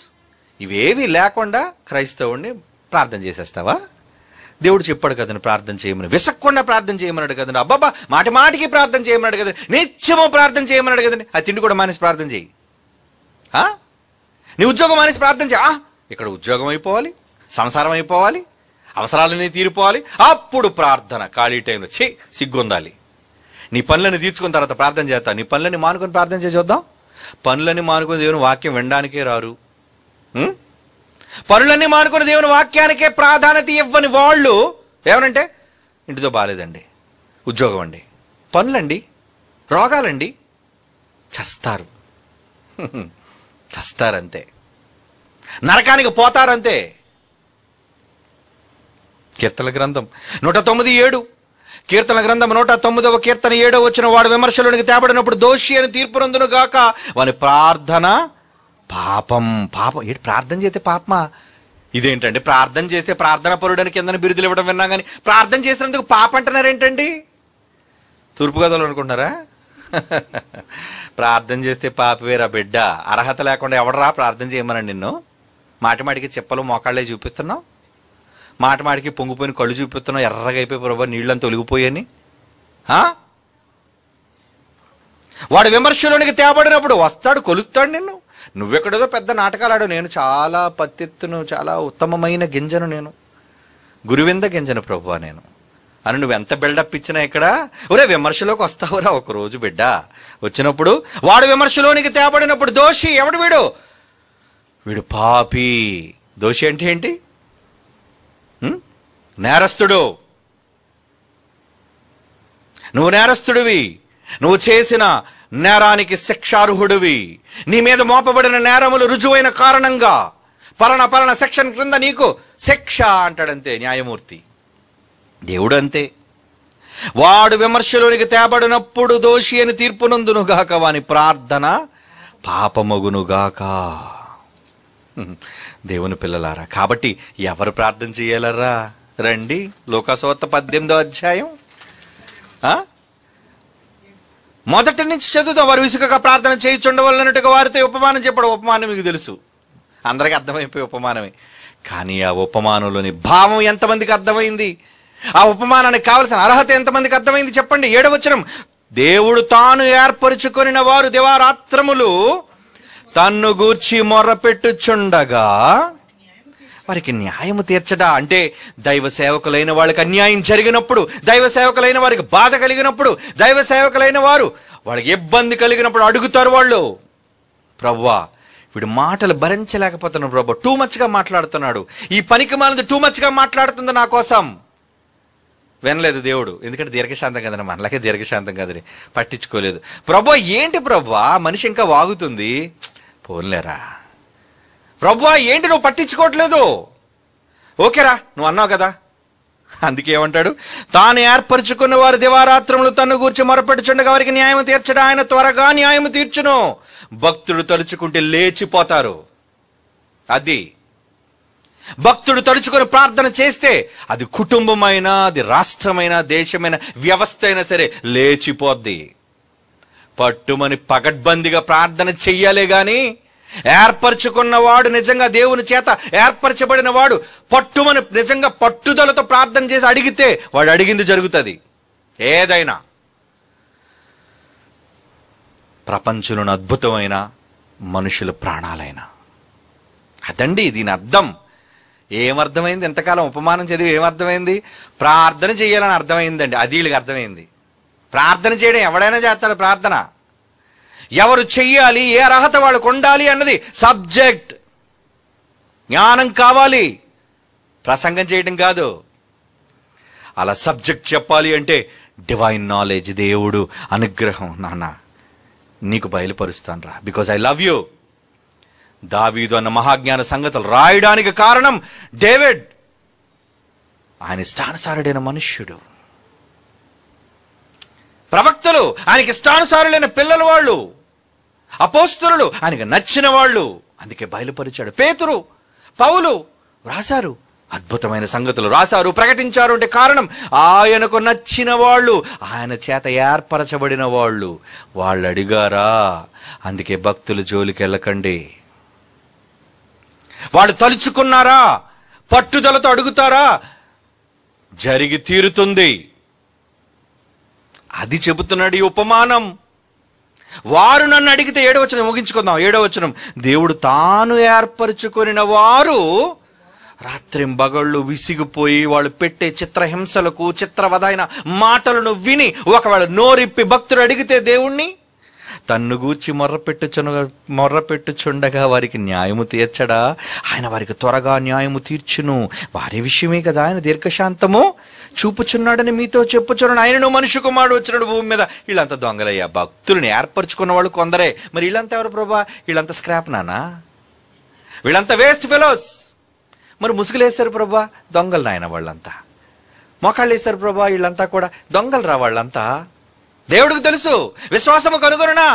ఇవేవి లేకుండా క్రైస్తవుడిని ప్రార్థన చేసేస్తావా దేవుడు చెప్పాడు కదండి ప్రార్థన చేయమని విసక్కుండా ప్రార్థన చేయమన్నాడు కదండి అబ్బాబా మాటి మాటికి ప్రార్థన చేయమన్నాడు కదండి నిత్యము ప్రార్థన చేయమన్నాడు కదండి ఆ తిండి కూడా మానేసి ప్రార్థన చేయి నీ ఉద్యోగం మానేసి ప్రార్థన చేయ ఇక్కడ ఉద్యోగం అయిపోవాలి సంసారం అయిపోవాలి అవసరాలన్నీ తీరిపోవాలి అప్పుడు ప్రార్థన ఖాళీ టైంలో చే సిగ్గుందాలి నీ పనులను తీర్చుకున్న తర్వాత ప్రార్థన చేస్తా నీ పనులని మానుకొని ప్రార్థన చేసి చూద్దాం పనులని మానుకొని దేవుని వాక్యం వినడానికే రారు పనులన్నీ మానుకొని దేవుని వాక్యానికే ప్రాధాన్యత ఇవ్వని వాళ్ళు ఏమనంటే ఇంటితో బాగాలేదండి ఉద్యోగం అండి పనులండి రోగాలండి చస్తారు చస్తారంతే నరకానికి పోతారంతే కీర్తన గ్రంథం నూట తొమ్మిది ఏడు కీర్తన గ్రంథం నూట తొమ్మిదవ కీర్తన ఏడవ వచ్చిన వాడు విమర్శలోనికి తేబడినప్పుడు దోషి అని తీర్పునందును గాక వాని ప్రార్థన పాపం పాపం ఏంటి ప్రార్థన చేస్తే పాపమా ఇదేంటండి ప్రార్థన చేస్తే ప్రార్థన పరుడని కిందని బిరుదులు ఇవ్వడం విన్నా కానీ ప్రార్థన చేసినందుకు పాప అంటున్నారేంటండి తూర్పుగోదావరి అనుకుంటున్నారా ప్రార్థన చేస్తే పాపవేరా బిడ్డ అర్హత లేకుండా ఎవడరా ప్రార్థన చేయమనండి నిన్ను మాటిమాటికి చెప్పలు మోకాళ్ళే చూపిస్తున్నావు మాట మాటికి పొంగిపోయిన కళ్ళు చూపిస్తున్నావు ఎర్రగా అయిపోయి ప్రభా నీళ్ళంతా ఒలిగిపోయాయని వాడు విమర్శలోనికి తేబడినప్పుడు వస్తాడు కొలుస్తాడు నిన్ను నువ్వెక్కడేదో పెద్ద నాటకాలాడు నేను చాలా పత్తిత్తును చాలా ఉత్తమమైన గింజను నేను గురువింద గింజను ప్రభు నేను అని నువ్వు ఎంత బిల్డప్ ఇచ్చినా ఇక్కడ ఒరే విమర్శలోకి వస్తావురా ఒకరోజు బిడ్డ వచ్చినప్పుడు వాడు విమర్శలోనికి తేబడినప్పుడు దోషి ఎవడు వీడు వీడు పాపి దోషి అంటే ఏంటి నేరస్తుడు నువ్వు నేరస్తుడివి నువ్వు చేసిన నేరానికి శిక్షార్హుడివి నీ మీద మోపబడిన నేరములు రుజువైన కారణంగా పలన పలన సెక్షన్ క్రింద నీకు శిక్ష అంటాడంతే న్యాయమూర్తి దేవుడు అంతే వాడు విమర్శలోనికి తేబడినప్పుడు దోషి అని తీర్పునందునుగాక వాని ప్రార్థన పాపమగునుగాక దేవుని పిల్లలారా కాబట్టి ఎవరు ప్రార్థన చేయాలరా రండి లోకాసువార్త పద్దెనిమిదో అధ్యాయం మొదటి నుంచి చదువుతాం వారు విసుకగా ప్రార్థన చేయుచుండవలనట్టుగా వారితో ఉపమానం చెప్పడం ఉపమానం మీకు తెలుసు అందరికీ అర్థమైపోయి ఉపమానమే కానీ ఆ ఉపమానంలోని భావం ఎంతమందికి అర్థమైంది ఆ ఉపమానానికి కావలసిన అర్హత ఎంతమందికి అర్థమైంది చెప్పండి ఏడవచనం దేవుడు తాను ఏర్పరుచుకొనిన వారు దివారాత్రములు తన్ను గూర్చి మొర్రపెట్టుచుండగా వారికి న్యాయం తీర్చడా అంటే దైవ సేవకులైన వాళ్ళకి అన్యాయం జరిగినప్పుడు దైవ సేవకులైన వారికి బాధ కలిగినప్పుడు దైవ సేవకులైన వారు వాళ్ళకి ఇబ్బంది కలిగినప్పుడు అడుగుతారు వాళ్ళు ప్రవ్వా వీడు మాటలు భరించలేకపోతున్నాడు ప్రభు టూ మచ్గా మాట్లాడుతున్నాడు ఈ పనికి మనది టూ మచ్గా మాట్లాడుతుంది నా కోసం వినలేదు దేవుడు ఎందుకంటే దీర్ఘశాంతం కదండి మనలాగే దీర్ఘశాంతం కదరి పట్టించుకోలేదు ప్రభు ఏంటి ప్రభు మనిషి ఇంకా వాగుతుంది పోన్లేరా ప్రభువా ఏంటి నువ్వు పట్టించుకోవట్లేదు ఓకేరా నువ్వు అన్నావు కదా అందుకేమంటాడు తాను ఏర్పరచుకున్న వారు దివారాత్రములు తన్ను గూర్చి మొరపెట్టుచుండగా వారికి న్యాయం తీర్చడం ఆయన త్వరగా న్యాయం తీర్చును భక్తుడు తలుచుకుంటే లేచిపోతారు అది భక్తుడు తలుచుకుని ప్రార్థన చేస్తే అది కుటుంబమైనా అది రాష్ట్రమైనా దేశమైనా వ్యవస్థ అయినా సరే లేచిపోద్ది పట్టుమని పగడ్బందిగా ప్రార్థన చెయ్యాలే కానీ ఏర్పరచుకున్నవాడు నిజంగా దేవుని చేత ఏర్పరచబడిన వాడు పట్టుమని నిజంగా పట్టుదలతో ప్రార్థన చేసి అడిగితే వాడు అడిగింది జరుగుతుంది ఏదైనా ప్రపంచంలోని అద్భుతమైన మనుషుల ప్రాణాలైనా అదండి దీని అర్థం ఏమర్థమైంది ఎంతకాలం ఉపమానం చదివి ఏమర్థమైంది ప్రార్థన చేయాలని అర్థమైందండి అది వీళ్ళకి అర్థమైంది ప్రార్థన చేయడం ఎవడైనా చేస్తాడు ప్రార్థన ఎవరు చెయ్యాలి ఏ అర్హత వాళ్ళకు ఉండాలి అన్నది సబ్జెక్ట్ జ్ఞానం కావాలి ప్రసంగం చేయడం కాదు అలా సబ్జెక్ట్ చెప్పాలి అంటే డివైన్ నాలెడ్జ్ దేవుడు అనుగ్రహం నాన్న నీకు బయలుపరుస్తాను రా బికాజ్ ఐ లవ్ యూ దావీదు అన్న మహాజ్ఞాన సంగతులు రాయడానికి కారణం డేవిడ్ ఆయన ఇష్టానుసారుడైన మనుష్యుడు ప్రవక్తలు ఆయనకి ఇష్టానుసారులైన పిల్లలు వాళ్ళు అపోస్తులు ఆయనకు నచ్చిన వాళ్ళు అందుకే బయలుపరిచాడు పేతురు పౌలు రాశారు అద్భుతమైన సంగతులు రాశారు ప్రకటించారు అంటే కారణం ఆయనకు నచ్చిన వాళ్ళు ఆయన చేత ఏర్పరచబడిన వాళ్ళు వాళ్ళు అడిగారా అందుకే భక్తులు జోలికి వెళ్ళకండి వాళ్ళు తలుచుకున్నారా పట్టుదలతో అడుగుతారా జరిగి తీరుతుంది అది చెబుతున్నాడు ఈ ఉపమానం వారు నన్ను అడిగితే ఏడో ముగించుకుందాం ఏడో దేవుడు తాను ఏర్పరచుకొనిన వారు రాత్రింబగళ్ళు విసిగిపోయి వాళ్ళు పెట్టే చిత్రహింసలకు చిత్రవదైన మాటలను విని ఒకవేళ నోరిప్పి భక్తులు అడిగితే దేవుణ్ణి తన్ను గూర్చి మొర్రపెట్టుచును మొర్రపెట్టుచుండగా వారికి న్యాయము తీర్చడా ఆయన వారికి త్వరగా న్యాయము తీర్చును వారి విషయమే కదా ఆయన దీర్ఘశాంతము చూపుచున్నాడని మీతో చెప్పుచున్నాడు ఆయనను మనిషి కుమారుడు వచ్చినాడు భూమి మీద వీళ్ళంతా దొంగలయ్యా భక్తులను ఏర్పరచుకున్న వాళ్ళు కొందరే మరి వీళ్ళంతా ఎవరు ప్రభా వీళ్ళంతా స్క్రాప్ నానా వీళ్ళంతా వేస్ట్ ఫెలోస్ మరి ముసుగులేశారు ప్రభా దొంగలు నాయన వాళ్ళంతా మోకాళ్ళు వేశారు ప్రభా వీళ్ళంతా కూడా దొంగలు రా వాళ్ళంతా దేవుడికి తెలుసు విశ్వాసము కనుగొననా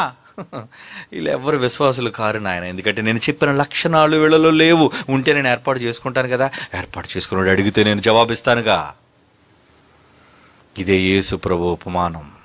వీళ్ళు ఎవరు విశ్వాసులు కారు నాయన ఎందుకంటే నేను చెప్పిన లక్షణాలు వీళ్ళలో లేవు ఉంటే నేను ఏర్పాటు చేసుకుంటాను కదా ఏర్పాటు చేసుకున్నాడు అడిగితే నేను జవాబిస్తానుగా ఇదే యేసు ప్రభు ఉపమానం